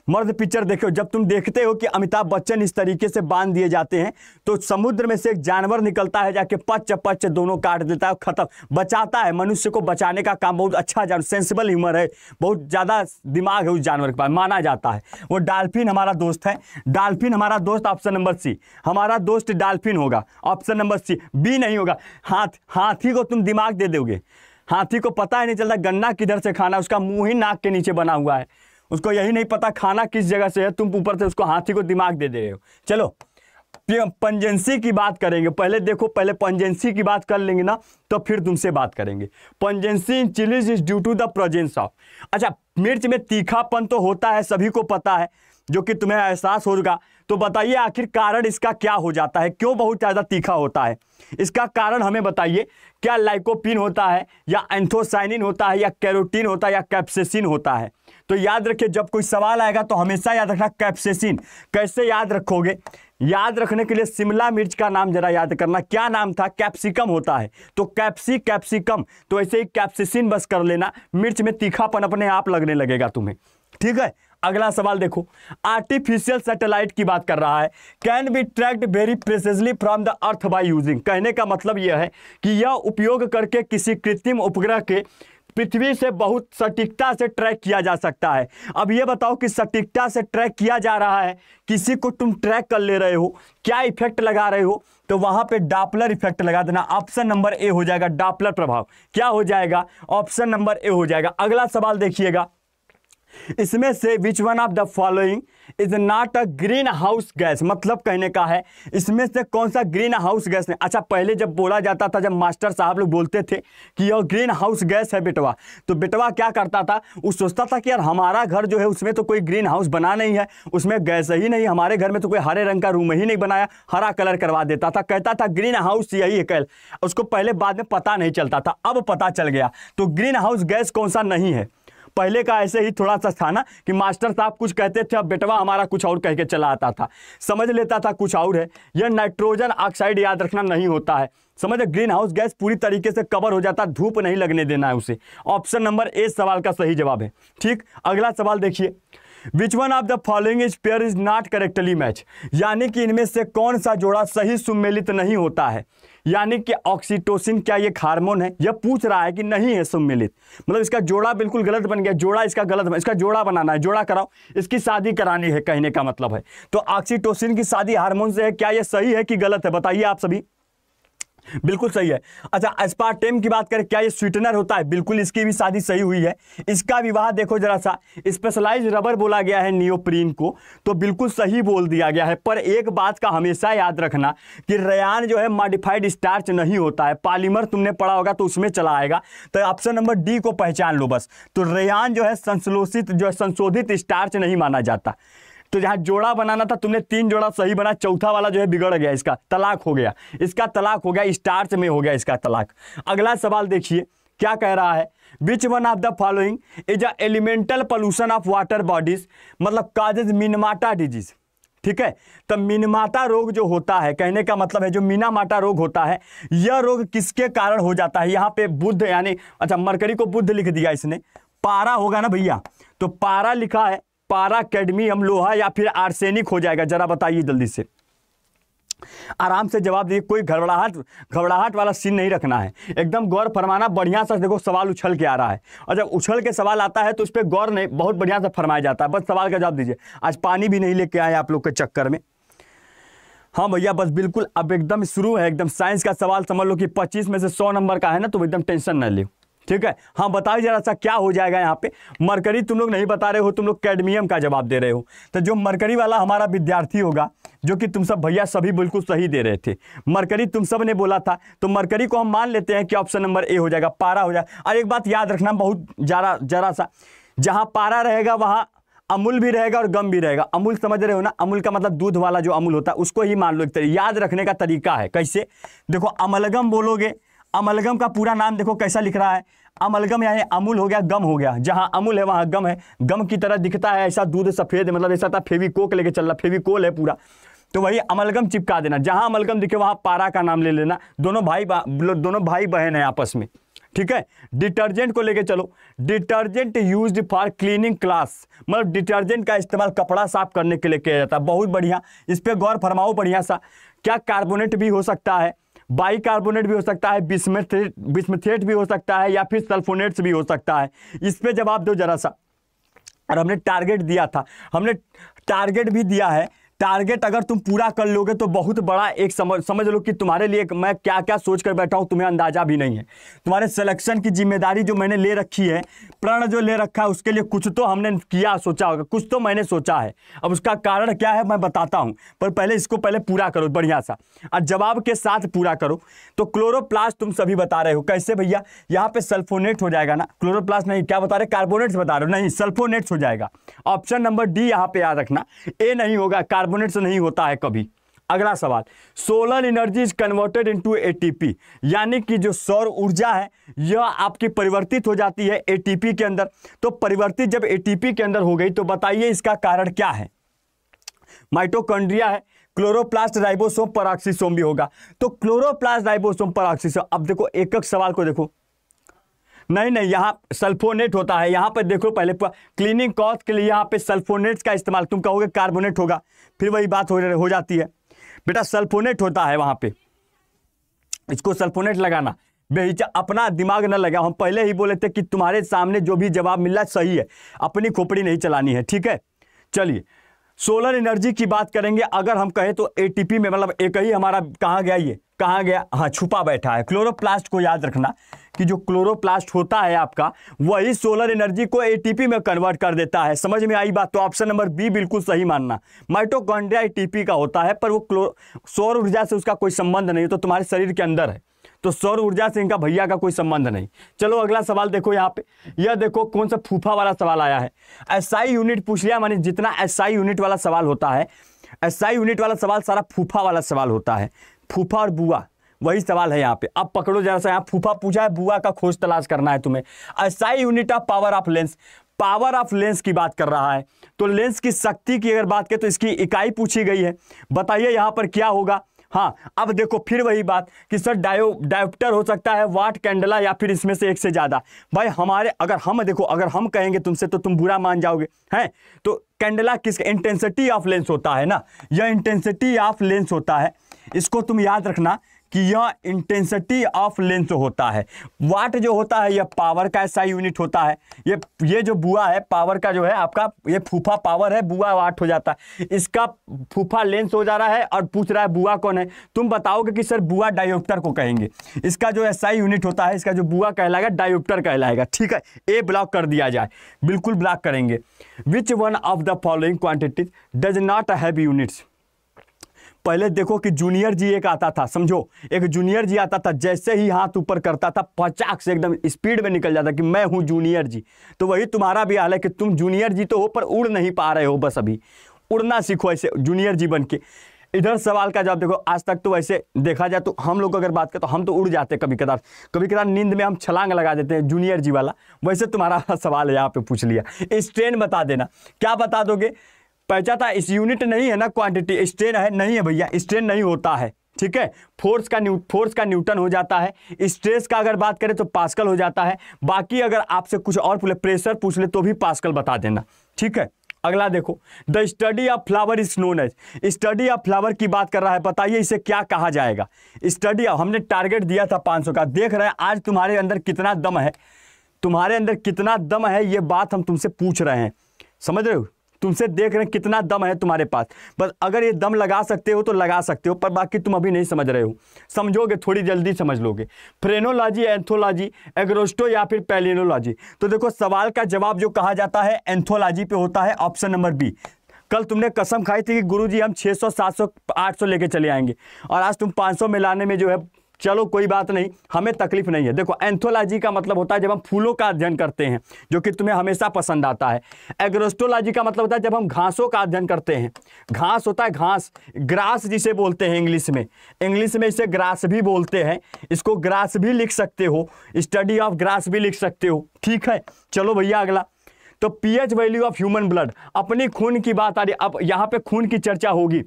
मर्द पिक्चर देखो जब तुम देखते हो कि अमिताभ बच्चन इस तरीके से बांध दिए जाते हैं तो समुद्र में से एक जानवर निकलता है जाके पच पच दोनों काट देता है खत्म बचाता है मनुष्य को बचाने का काम बहुत अच्छा जानवर सेंसिबल ह्यूमर है बहुत ज़्यादा दिमाग है उस जानवर के पास माना जाता है वो डाल्फिन हमारा दोस्त है डाल्फिन हमारा दोस्त ऑप्शन नंबर सी हमारा दोस्त डाल्फिन होगा ऑप्शन नंबर सी बी नहीं होगा हाथ हाथी को तुम दिमाग दे दोगे हाथी को पता ही नहीं चलता गन्ना किधर से खाना है उसका मुंह ही नाक के नीचे बना हुआ है उसको यही नहीं पता खाना किस जगह से है तुम ऊपर से उसको हाथी को दिमाग दे दे रहे हो चलो पंजेंसी की बात करेंगे पहले देखो पहले पंजेंसी की बात कर लेंगे ना तो फिर तुमसे बात करेंगे pungency in chillies is due to the presence of अच्छा मिर्च में तीखापन तो होता है सभी को पता है जो कि तुम्हें एहसास होगा तो बताइए आखिर कारण इसका क्या हो जाता है क्यों बहुत ज़्यादा तीखा होता है इसका कारण हमें बताइए क्या लाइकोपिन होता है या एंथोसाइनिन होता है या कैरोटीन होता है या कैप्सेसिन होता है तो याद रखिए जब कोई सवाल आएगा तो हमेशा याद रखना कैप्सेसिन कैसे याद रखोगे याद रखने के लिए शिमला मिर्च का नाम जरा याद करना क्या नाम था कैप्सिकम होता है तो कैप्सी कैप्सिकम तो ऐसे ही कैप्सिसिन बस कर लेना मिर्च में तीखापन अपने आप लगने लगेगा तुम्हें ठीक है अगला सवाल देखो आर्टिफिशियल सैटेलाइट की बात कर रहा है can be tracked very precisely from the earth by using कहने का मतलब यह है कि यह उपयोग करके किसी कृत्रिम उपग्रह के पृथ्वी से बहुत सटीकता से ट्रैक किया जा सकता है अब ये बताओ कि सटीकता से ट्रैक किया जा रहा है किसी को तुम ट्रैक कर ले रहे हो क्या इफेक्ट लगा रहे हो तो वहाँ पे डापलर इफेक्ट लगा देना ऑप्शन नंबर ए हो जाएगा डापलर प्रभाव क्या हो जाएगा ऑप्शन नंबर ए हो जाएगा अगला सवाल देखिएगा इसमें से which one of the following is not a greenhouse gas मतलब कहने का है इसमें से कौन सा ग्रीन हाउस गैस है अच्छा पहले जब बोला जाता था जब मास्टर साहब लोग बोलते थे कि यह ग्रीन हाउस गैस है बेटवा तो बेटवा क्या करता था वो सोचता था कि यार हमारा घर जो है उसमें तो कोई ग्रीन हाउस बना नहीं है उसमें गैस ही नहीं हमारे घर में तो कोई हरे रंग का रूम ही नहीं बनाया हरा कलर करवा देता था कहता था ग्रीन हाउस यही है कल उसको पहले बाद में पता नहीं चलता था अब पता चल गया तो ग्रीन हाउस गैस कौन सा नहीं है पहले का ऐसे ही थोड़ा सा था ना कि मास्टर साहब कुछ कहते थे अब बेटवा हमारा कुछ और कह के चला आता था समझ लेता था कुछ और है यह नाइट्रोजन ऑक्साइड याद रखना नहीं होता है समझ ग्रीन हाउस गैस पूरी तरीके से कवर हो जाता धूप नहीं लगने देना है उसे ऑप्शन नंबर ए सवाल का सही जवाब है ठीक अगला सवाल देखिए which one of the following is pair is not correctly match यानी कि इनमें से कौन सा जोड़ा सही सुमेलित नहीं होता है यानी कि ऑक्सीटोसिन क्या ये हार्मोन है यह पूछ रहा है कि नहीं है सम्मिलित मतलब इसका जोड़ा बिल्कुल गलत बन गया जोड़ा इसका गलत बन इसका जोड़ा बनाना है जोड़ा कराओ इसकी शादी करानी है कहने का मतलब है तो ऑक्सीटोसिन की शादी हार्मोन से है क्या यह सही है कि गलत है बताइए आप सभी बिल्कुल सही है अच्छा एस्पार्टेम की बात करें क्या ये स्वीटनर होता है बिल्कुल इसकी भी शादी सही हुई है इसका विवाह देखो जरा सा स्पेशलाइज रबर बोला गया है नियोप्रीन को तो बिल्कुल सही बोल दिया गया है पर एक बात का हमेशा याद रखना कि रयान जो है मॉडिफाइड स्टार्च नहीं होता है पालीमर तुमने पढ़ा होगा तो उसमें चला आएगा तो ऑप्शन नंबर डी को पहचान लो बस तो रयान जो है संश्लोषित जो है संशोधित स्टार्च नहीं माना जाता तो जहां जोड़ा बनाना था तुमने तीन जोड़ा सही बना चौथा वाला जो है बिगड़ गया इसका तलाक हो गया इसका तलाक हो गया स्टार्च में हो गया इसका तलाक अगला सवाल देखिए क्या कह रहा है which one of the following is a elemental pollution of water bodies मतलब काजेज मिनमाटा डिजीज ठीक है तो मिनमाटा रोग जो होता है कहने का मतलब है जो मीनामाटा रोग होता है यह रोग किसके कारण हो जाता है यहाँ पे बुद्ध यानी अच्छा मरकरी को बुद्ध लिख दिया इसने पारा होगा ना भैया तो पारा लिखा है पारा कैडमियम लोहा या फिर आर्सेनिक हो जाएगा जरा बताइए जल्दी से आराम से जवाब दीजिए कोई घबराहट घबराहट वाला सीन नहीं रखना है एकदम गौर फरमाना बढ़िया सा देखो सवाल उछल के आ रहा है और जब उछल के सवाल आता है तो उस पर गौर नहीं बहुत बढ़िया से फरमाया जाता है बस सवाल का जवाब दीजिए आज पानी भी नहीं लेके आए आप लोग के चक्कर में हाँ भैया बस बिल्कुल अब एकदम शुरू है एकदम साइंस का सवाल समझ लो कि पच्चीस में से सौ नंबर का है ना तो एकदम टेंशन ना ले ठीक है हाँ बताओ जरा सा क्या हो जाएगा यहाँ पे मरकरी तुम लोग नहीं बता रहे हो तुम लोग कैडमियम का जवाब दे रहे हो तो जो मरकरी वाला हमारा विद्यार्थी होगा जो कि तुम सब भैया सभी बिल्कुल सही दे रहे थे मरकरी तुम सब ने बोला था तो मरकरी को हम मान लेते हैं कि ऑप्शन नंबर ए हो जाएगा पारा हो जाएगा और एक बात याद रखना बहुत जरा जरा सा जहाँ पारा रहेगा वहाँ अमूल भी रहेगा और गम भी रहेगा अमूल समझ रहे हो ना अमूल का मतलब दूध वाला जो अमूल होता है उसको ही मान लो एक याद रखने का तरीका है कैसे देखो अमलगम बोलोगे अमलगम का पूरा नाम देखो कैसा लिख रहा है अमलगम यानी अमूल हो गया गम हो गया जहाँ अमूल है वहाँ गम है गम की तरह दिखता है ऐसा दूध सफ़ेद मतलब ऐसा था फेवी कोक लेके चल रहा फेवी कोल है पूरा तो वही अमलगम चिपका देना जहाँ अमलगम दिखे वहाँ पारा का नाम ले लेना दोनों भाई दोनों भाई बहन है आपस में ठीक है डिटर्जेंट को लेके चलो detergent use for cleaning clothes मतलब डिटर्जेंट का इस्तेमाल कपड़ा साफ करने के लिए किया जाता है बहुत बढ़िया इस पर गौर फरमाओ बढ़िया सा क्या कार्बोनेट भी हो सकता है बाइकार्बोनेट भी हो सकता है बिस्मेथेट भी हो सकता है या फिर सल्फोनेट्स भी हो सकता है इस पर जवाब दो जरा सा और हमने टारगेट दिया था हमने टारगेट भी दिया है टारगेट अगर तुम पूरा कर लोगे तो बहुत बड़ा एक समझ समझ लो कि तुम्हारे लिए मैं क्या क्या सोच कर बैठा हूँ तुम्हें अंदाजा भी नहीं है तुम्हारे सिलेक्शन की जिम्मेदारी जो मैंने ले रखी है प्रण जो ले रखा है उसके लिए कुछ तो हमने किया सोचा होगा कुछ तो मैंने सोचा है अब उसका कारण क्या है मैं बताता हूँ पर पहले इसको पहले पूरा करो बढ़िया सा और जवाब के साथ पूरा करो तो क्लोरोप्लास्ट तुम सभी बता रहे हो कैसे भैया यहाँ पे सल्फोनेट हो जाएगा ना क्लोरोप्लास्ट नहीं क्या बता रहे कार्बोनेट्स बता रहे हो नहीं सल्फोनेट्स हो जाएगा ऑप्शन नंबर डी यहाँ पे याद रखना ए नहीं होगा कार्बो कार्बोनेट से नहीं होता है कभी अगला सवाल solar energy is converted into ATP यानी कि जो सौर ऊर्जा है यह आपकी परिवर्तित हो जाती है एटीपी के अंदर तो परिवर्तित जब एटीपी के अंदर हो गई तो बताइए इसका कारण क्या है माइटोकॉन्ड्रिया है क्लोरोप्लास्ट राइबोसोम पराक्सीसोम भी होगा तो क्लोरोप्लास्ट राइबोसोम पराक्सीसोम अब देखो एक एक सवाल को देखो नहीं नहीं यहाँ सल्फोनेट होता है यहाँ पर देखो पहले क्लीनिंग कॉस्ट के लिए यहाँ पे सल्फोनेट का इस्तेमाल तुम कहोगे कार्बोनेट होगा फिर वही बात हो, हो जाती है बेटा सल्फोनेट होता है वहाँ पे इसको सल्फोनेट लगाना बेहिचा अपना दिमाग न लगा हम पहले ही बोले थे कि तुम्हारे सामने जो भी जवाब मिल रहा सही है अपनी खोपड़ी नहीं चलानी है ठीक है चलिए सोलर एनर्जी की बात करेंगे अगर हम कहें तो एटीपी में मतलब एक ही हमारा कहा गया ये कहा गया हाँ छुपा बैठा है क्लोरोप्लास्ट को याद रखना कि जो क्लोरोप्लास्ट होता है आपका वही सोलर एनर्जी को एटीपी में कन्वर्ट कर देता है समझ में आई बात तो ऑप्शन नंबर बी बिल्कुल सही मानना माइटोकॉन्ड्रिया एटीपी का होता है पर वो क्लो सौर ऊर्जा से उसका कोई संबंध नहीं तो तुम्हारे शरीर के अंदर है तो सौर ऊर्जा से इनका भैया का कोई संबंध नहीं चलो अगला सवाल देखो यहाँ पे यह देखो कौन सा फूफा वाला सवाल आया है एसआई यूनिट पूछ लिया मैंने जितना एसआई यूनिट वाला सवाल होता है एसआई यूनिट वाला सवाल सारा फूफा वाला सवाल होता है फूफा और बुआ वही सवाल है यहाँ पे अब पकड़ो जरा सा यहाँ फूफा पूछा है बुआ का खोज तलाश करना है तुम्हें SI unit of power of lens power of lens की बात कर रहा है तो लेंस की शक्ति की अगर बात करें तो इसकी इकाई पूछी गई है बताइए यहाँ पर क्या होगा हाँ अब देखो फिर वही बात कि सर डायो डायोप्टर हो सकता है वाट कैंडला या फिर इसमें से एक से ज़्यादा भाई हमारे अगर हम देखो अगर हम कहेंगे तुमसे तो तुम बुरा मान जाओगे हैं तो कैंडला किस इंटेंसिटी ऑफ लेंस होता है ना यह इंटेंसिटी ऑफ लेंस होता है इसको तुम याद रखना कि यह इंटेंसिटी ऑफ लेंथ होता है वाट जो होता है यह पावर का ऐसा यूनिट होता है ये ये जो बुआ है पावर का जो है आपका ये फूफा पावर है बुआ वाट हो जाता है इसका फूफा लेंथ हो जा रहा है और पूछ रहा है बुआ कौन है तुम बताओगे कि सर बुआ डायोप्टर को कहेंगे इसका जो ऐसा यूनिट होता है इसका जो बुआ कहलाएगा डायोप्टर कहलाएगा ठीक है ए ब्लॉक कर दिया जाए बिल्कुल ब्लॉक करेंगे which one of the following quantities does not have units पहले देखो कि जूनियर जी एक आता था समझो एक जूनियर जी आता था जैसे ही हाथ ऊपर करता था पचाक से एकदम स्पीड में निकल जाता कि मैं हूँ जूनियर जी तो वही तुम्हारा भी हाल है कि तुम जूनियर जी तो हो पर उड़ नहीं पा रहे हो बस अभी उड़ना सीखो ऐसे जूनियर जी बन के इधर सवाल का जवाब देखो आज तक तो वैसे देखा जाए तो हम लोग अगर बात करें तो हम तो उड़ जाते कभी कदार कभी कदार नींद में हम छलांग लगा देते हैं जूनियर जी वाला वैसे तुम्हारा सवाल यहाँ पे पूछ लिया इस ट्रेन बता देना क्या बता दोगे पहचाता इस यूनिट नहीं है ना क्वांटिटी स्ट्रेन है नहीं है भैया स्ट्रेन नहीं होता है ठीक है फोर्स का न्यू फोर्स का न्यूटन हो जाता है स्ट्रेस का अगर बात करें तो पास्कल हो जाता है बाकी अगर आपसे कुछ और पूछ प्रेशर पूछ ले तो भी पास्कल बता देना ठीक है अगला देखो the study of flower is known as study of flower की बात कर रहा है बताइए इसे क्या कहा जाएगा स्टडी ऑफ हमने टारगेट दिया था 500 का देख रहे हैं आज तुम्हारे अंदर कितना दम है तुम्हारे अंदर कितना दम है ये बात हम तुमसे पूछ रहे हैं समझ रहे हो तुमसे देख रहे हैं कितना दम है तुम्हारे पास बस अगर ये दम लगा सकते हो तो लगा सकते हो पर बाकी तुम अभी नहीं समझ रहे हो समझोगे थोड़ी जल्दी समझ लोगे फ्रेनोलॉजी एंथोलॉजी एग्रोस्टो या फिर पैलिनोलॉजी तो देखो सवाल का जवाब जो कहा जाता है एंथोलॉजी पे होता है ऑप्शन नंबर बी कल तुमने कसम खाई थी कि गुरुजी हम 600, 700, 800 लेके चले आएंगे और आज तुम 500 में लाने में जो है चलो कोई बात नहीं हमें तकलीफ नहीं है देखो एंथोलॉजी का मतलब होता है जब हम फूलों का अध्ययन करते हैं जो कि तुम्हें हमेशा पसंद आता है एग्रोस्टोलॉजी का मतलब होता है जब हम घासों का अध्ययन करते हैं घास होता है घास ग्रास जिसे बोलते हैं इंग्लिश में इंग्लिश में इसे ग्रास भी बोलते हैं इसको ग्रास भी लिख सकते हो स्टडी ऑफ ग्रास भी लिख सकते हो ठीक है चलो भैया अगला तो pH value of human blood अपनी खून की बात आ रही अब यहाँ पे खून की चर्चा होगी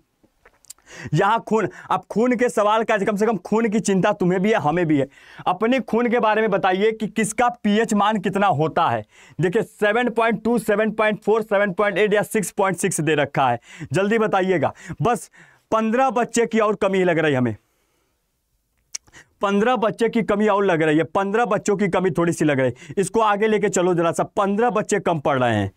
यहाँ खून अब खून के सवाल का कम से कम खून की चिंता तुम्हें भी है हमें भी है अपने खून के बारे में बताइए कि किसका पीएच मान कितना होता है देखिए 7.2, 7.4, 7.8 या 6.6 दे रखा है जल्दी बताइएगा बस पंद्रह बच्चे की और कमी लग रही है हमें पंद्रह बच्चे की कमी और लग रही है पंद्रह बच्चों की कमी थोड़ी सी लग रही है इसको आगे लेके चलो जरा सा पंद्रह बच्चे कम पड़ रहे हैं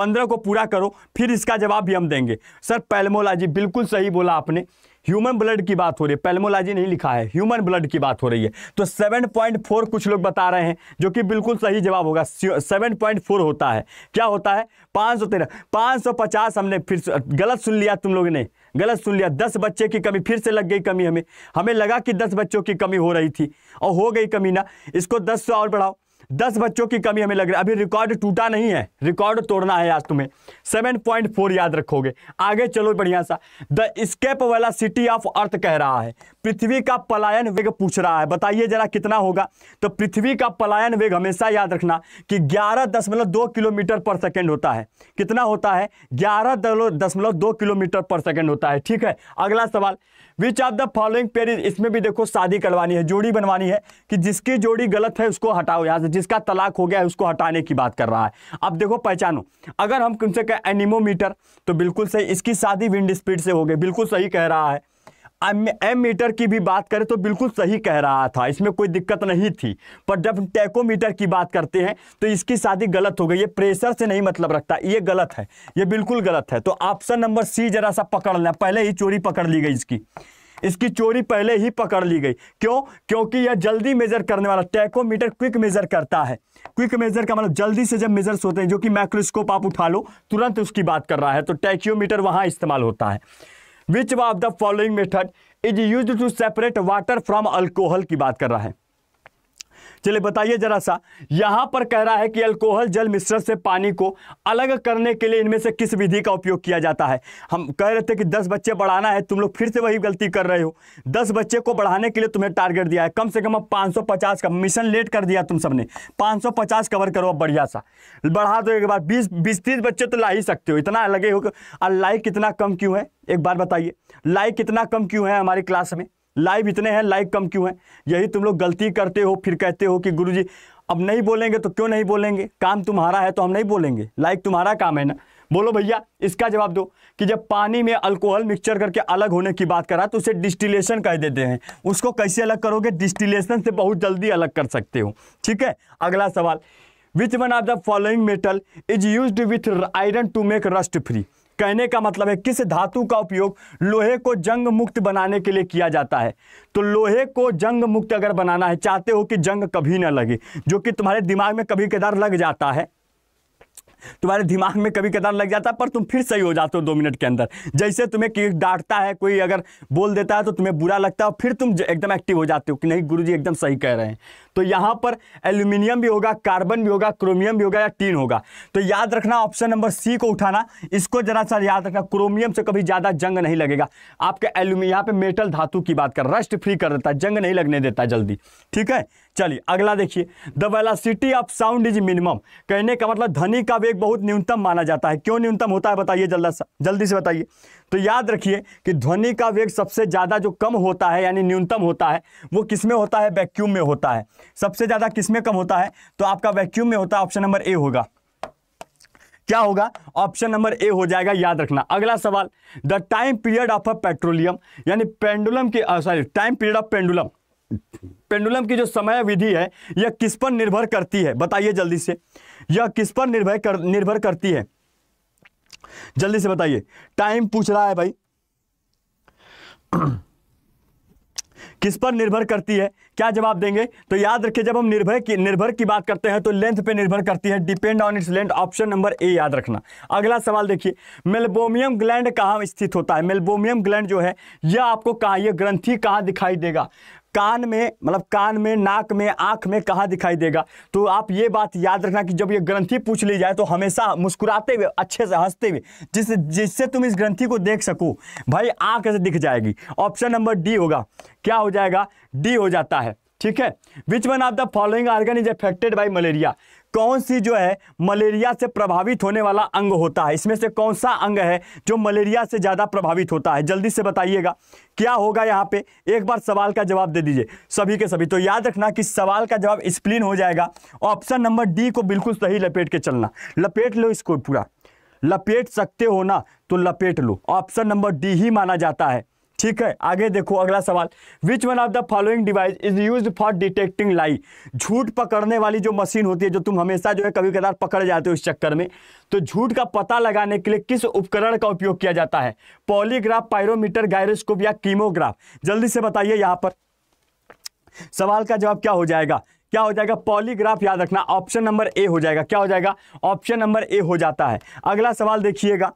पंद्रह को पूरा करो फिर इसका जवाब भी हम देंगे सर पैलमोलॉजी बिल्कुल सही बोला आपने ह्यूमन ब्लड की बात हो रही है पैलमोलॉजी नहीं लिखा है ह्यूमन ब्लड की बात हो रही है तो 7.4 कुछ लोग बता रहे हैं जो कि बिल्कुल सही जवाब होगा 7.4 होता है क्या होता है पाँच सौ तेरह पाँच सौ पचास हमने फिर गलत सुन लिया तुम लोग ने गलत सुन लिया दस बच्चे की कमी फिर से लग गई कमी हमें हमें लगा कि दस बच्चों की कमी हो रही थी और हो गई कमी ना इसको दस सौ और बढ़ाओ दस बच्चों की कमी हमें लग रही है अभी रिकॉर्ड टूटा नहीं है रिकॉर्ड तोड़ना है आज तुम्हें सेवन पॉइंट फोर याद रखोगे आगे चलो बढ़िया सा द स्केप वाला सिटी ऑफ अर्थ कह रहा है पृथ्वी का पलायन वेग पूछ रहा है बताइए जरा कितना होगा तो पृथ्वी का पलायन वेग हमेशा याद रखना कि ग्यारह दशमलव दो किलोमीटर पर सेकेंड होता है कितना होता है ग्यारह दशमलव दो किलोमीटर पर सेकेंड होता है ठीक है अगला सवाल which of the following pair इसमें भी देखो शादी करवानी है जोड़ी बनवानी है कि जिसकी जोड़ी गलत है उसको हटाओ यहाँ से जिसका तलाक हो गया है उसको हटाने की बात कर रहा है अब देखो पहचानो अगर हम तुमसे कहें एनिमोमीटर तो बिल्कुल सही इसकी शादी विंड स्पीड से हो गई बिल्कुल सही कह रहा है एम मीटर की भी बात करें तो बिल्कुल सही कह रहा था इसमें कोई दिक्कत नहीं थी पर जब टैकोमीटर की बात करते हैं तो इसकी शादी गलत हो गई ये प्रेशर से नहीं मतलब रखता ये गलत है ये बिल्कुल गलत है तो ऑप्शन नंबर सी जरा सा पकड़ लें पहले ही चोरी पकड़ ली गई इसकी इसकी चोरी पहले ही पकड़ ली गई क्यों क्योंकि यह जल्दी मेजर करने वाला टैकोमीटर क्विक मेजर करता है क्विक मेजर का मतलब जल्दी से जब मेजर्स होते हैं जो कि माइक्रोस्कोप आप उठा लो तुरंत उसकी बात कर रहा है तो टैक्योमीटर वहाँ इस्तेमाल होता है which of the following method is use to separate water from alcohol की बात कर रहा है चलिए बताइए जरा सा यहाँ पर कह रहा है कि अल्कोहल जल मिश्रण से पानी को अलग करने के लिए इनमें से किस विधि का उपयोग किया जाता है हम कह रहे थे कि दस बच्चे बढ़ाना है तुम लोग फिर से वही गलती कर रहे हो दस बच्चे को बढ़ाने के लिए तुम्हें टारगेट दिया है कम से कम अब पाँच का मिशन लेट कर दिया तुम सबने पाँच कवर करो बढ़िया सा बढ़ा दो एक बार बीस बीस तीस बच्चे तो ला ही सकते हो इतना लगे हो कि लाइक कितना कम क्यों है एक बार बताइए लाइक कितना कम क्यों है हमारी क्लास में लाइव इतने हैं लाइक कम क्यों हैं यही तुम लोग गलती करते हो फिर कहते हो कि गुरुजी अब नहीं बोलेंगे तो क्यों नहीं बोलेंगे काम तुम्हारा है तो हम नहीं बोलेंगे लाइक तुम्हारा काम है ना बोलो भैया इसका जवाब दो कि जब पानी में अल्कोहल मिक्सचर करके अलग होने की बात करा तो उसे डिस्टिलेशन कह देते हैं उसको कैसे अलग करोगे डिस्टिलेशन से बहुत जल्दी अलग कर सकते हो ठीक है अगला सवाल which one of the following metal is use with iron to make rust free कहने का मतलब है किस धातु का उपयोग लोहे को जंग मुक्त बनाने के लिए किया जाता है तो लोहे को जंग मुक्त अगर बनाना है चाहते हो कि जंग कभी ना लगे जो कि तुम्हारे दिमाग में कभी कदार लग जाता है तुम्हारे दिमाग में कभी कदार लग जाता है पर तुम फिर सही हो जाते हो दो मिनट के अंदर जैसे तुम्हें कि डांटता है कोई अगर बोल देता है तो तुम्हें बुरा लगता है फिर तुम एकदम एक्टिव हो जाते हो कि नहीं गुरु एकदम सही कह रहे हैं तो यहाँ पर एल्यूमिनियम भी होगा कार्बन भी होगा क्रोमियम भी होगा या टीन होगा तो याद रखना ऑप्शन नंबर सी को उठाना इसको जरा सा याद रखना क्रोमियम से कभी ज़्यादा जंग नहीं लगेगा आपके एल्यूमिनियम यहाँ पे मेटल धातु की बात कर रस्ट फ्री कर देता जंग नहीं लगने देता जल्दी ठीक है चलिए अगला देखिए the velocity of sound is minimum कहने का मतलब ध्वनि का वेग बहुत न्यूनतम माना जाता है क्यों न्यूनतम होता है बताइए जल्दा जल्दी से बताइए तो याद रखिए कि ध्वनि का वेग सबसे ज़्यादा जो कम होता है यानी न्यूनतम होता है वो किसमें होता है वैक्यूम में होता है सबसे ज़्यादा किसमें कम होता है तो आपका वैक्यूम में होता है ऑप्शन नंबर ए होगा क्या होगा ऑप्शन नंबर ए हो जाएगा याद रखना अगला सवाल the time period of a petroleum यानी पेंडुलम के sorry time period of pendulum pendulum की जो समय विधि है यह किस पर निर्भर करती है बताइए जल्दी से यह किस पर निर्भर कर निर्भर करती है जल्दी से बताइए टाइम पूछ रहा है भाई किस पर निर्भर करती है क्या जवाब देंगे तो याद रखिए जब हम निर्भर की निर्भर की बात करते हैं तो लेंथ पे निर्भर करती है depend on its length option number A याद रखना अगला सवाल देखिए मेलबोमियम ग्लैंड कहाँ स्थित होता है मेलबोमियम ग्लैंड जो है यह आपको कहाँ यह ग्रंथी कहाँ दिखाई देगा कान में मतलब कान में नाक में आँख में कहाँ दिखाई देगा तो आप ये बात याद रखना कि जब ये ग्रंथि पूछ ली जाए तो हमेशा मुस्कुराते हुए अच्छे से हंसते हुए जिससे जिससे तुम इस ग्रंथि को देख सको भाई आँख से दिख जाएगी ऑप्शन नंबर डी होगा क्या हो जाएगा डी हो जाता है ठीक है which one of the following organ is affected by malaria कौन सी जो है मलेरिया से प्रभावित होने वाला अंग होता है इसमें से कौन सा अंग है जो मलेरिया से ज़्यादा प्रभावित होता है जल्दी से बताइएगा क्या होगा यहाँ पे एक बार सवाल का जवाब दे दीजिए सभी के सभी तो याद रखना कि सवाल का जवाब स्प्लिन हो जाएगा ऑप्शन नंबर डी को बिल्कुल सही लपेट के चलना लपेट लो इसको पूरा लपेट सकते हो ना तो लपेट लो ऑप्शन नंबर डी ही माना जाता है ठीक है आगे देखो अगला सवाल which one of the following device is use for detecting lie झूठ पकड़ने वाली जो मशीन होती है जो तुम हमेशा जो है कभी कदार पकड़ जाते हो इस चक्कर में तो झूठ का पता लगाने के लिए किस उपकरण का उपयोग किया जाता है पॉलीग्राफ पायरोमीटर गायरोस्कोप या कीमोग्राफ जल्दी से बताइए यहां पर सवाल का जवाब क्या हो जाएगा क्या हो जाएगा पॉलीग्राफ याद रखना ऑप्शन नंबर ए हो जाएगा क्या हो जाएगा ऑप्शन नंबर ए हो जाता है अगला सवाल देखिएगा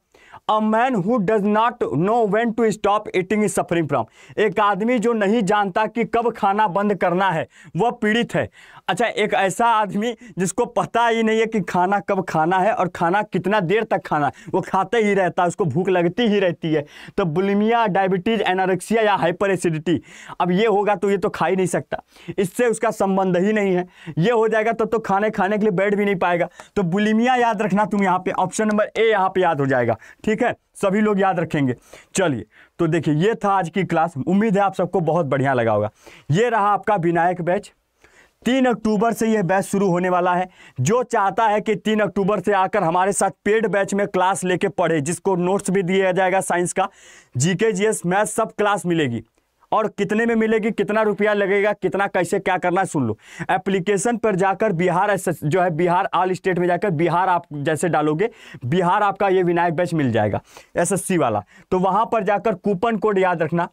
a man who does not know when to stop eating is suffering from एक आदमी जो नहीं जानता कि कब खाना बंद करना है वह पीड़ित है अच्छा एक ऐसा आदमी जिसको पता ही नहीं है कि खाना कब खाना है और खाना कितना देर तक खाना है वो खाते ही रहता है उसको भूख लगती ही रहती है तो बुलिमिया डायबिटीज़ एनारक्सिया या हाइपर एसिडिटी अब ये होगा तो ये तो खा ही नहीं सकता इससे उसका संबंध ही नहीं है ये हो जाएगा तब तो, तो खाने खाने के लिए बैठ भी नहीं पाएगा तो बुलिमिया याद रखना तुम यहाँ पर ऑप्शन नंबर ए यहाँ पर याद हो जाएगा ठीक है सभी लोग याद रखेंगे चलिए तो देखिए ये था आज की क्लास उम्मीद है आप सबको बहुत बढ़िया लगा होगा ये रहा आपका विनायक बैच तीन अक्टूबर से यह बैच शुरू होने वाला है जो चाहता है कि तीन अक्टूबर से आकर हमारे साथ पेड बैच में क्लास लेके पढ़े जिसको नोट्स भी दिया जाएगा साइंस का जीके जीएस मैथ सब क्लास मिलेगी और कितने में मिलेगी कितना रुपया लगेगा कितना कैसे क्या करना है सुन लो एप्लीकेशन पर जाकर बिहार जो है बिहार ऑल स्टेट में जाकर बिहार आप जैसे डालोगे बिहार आपका ये विनायक बैच मिल जाएगा एसएससी वाला तो वहाँ पर जाकर कूपन कोड याद रखना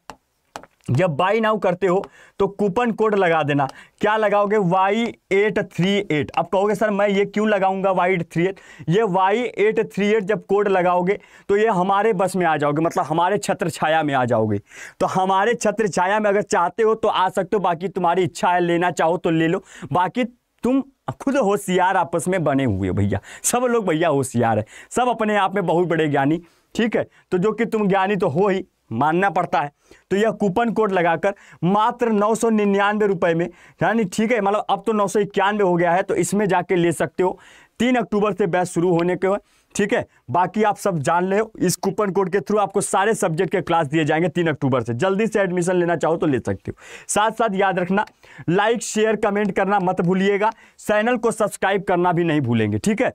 जब बाई नाउ करते हो तो कूपन कोड लगा देना क्या लगाओगे वाई एट थ्री एट अब कहोगे सर मैं ये क्यों लगाऊंगा वाई एट थ्री एट ये वाई एट थ्री एट जब कोड लगाओगे तो ये हमारे बस में आ जाओगे मतलब हमारे छत्र छाया में आ जाओगे तो हमारे छत्र छाया में अगर चाहते हो तो आ सकते हो बाकी तुम्हारी इच्छा है लेना चाहो तो ले लो बाकी तुम खुद होशियार आपस में बने हुए भैया सब लोग भैया होशियार है सब अपने आप में बहुत बड़े ज्ञानी ठीक है तो जो कि तुम ज्ञानी तो हो ही मानना पड़ता है तो यह कूपन कोड लगाकर मात्र नौ सौ निन्यानवे रुपये में यानी ठीक है मतलब अब तो नौ सौ इक्यानवे हो गया है तो इसमें जाके ले सकते हो तीन अक्टूबर से बैच शुरू होने के ठीक है बाकी आप सब जान ले इस कूपन कोड के थ्रू आपको सारे सब्जेक्ट के क्लास दिए जाएंगे तीन अक्टूबर से जल्दी से एडमिशन लेना चाहो तो ले सकते हो साथ साथ याद रखना लाइक शेयर कमेंट करना मत भूलिएगा चैनल को सब्सक्राइब करना भी नहीं भूलेंगे ठीक है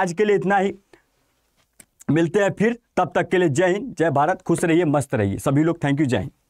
आज के लिए इतना ही मिलते हैं फिर तब तक के लिए जय हिंद जय भारत खुश रहिए मस्त रहिए सभी लोग थैंक यू जय हिंद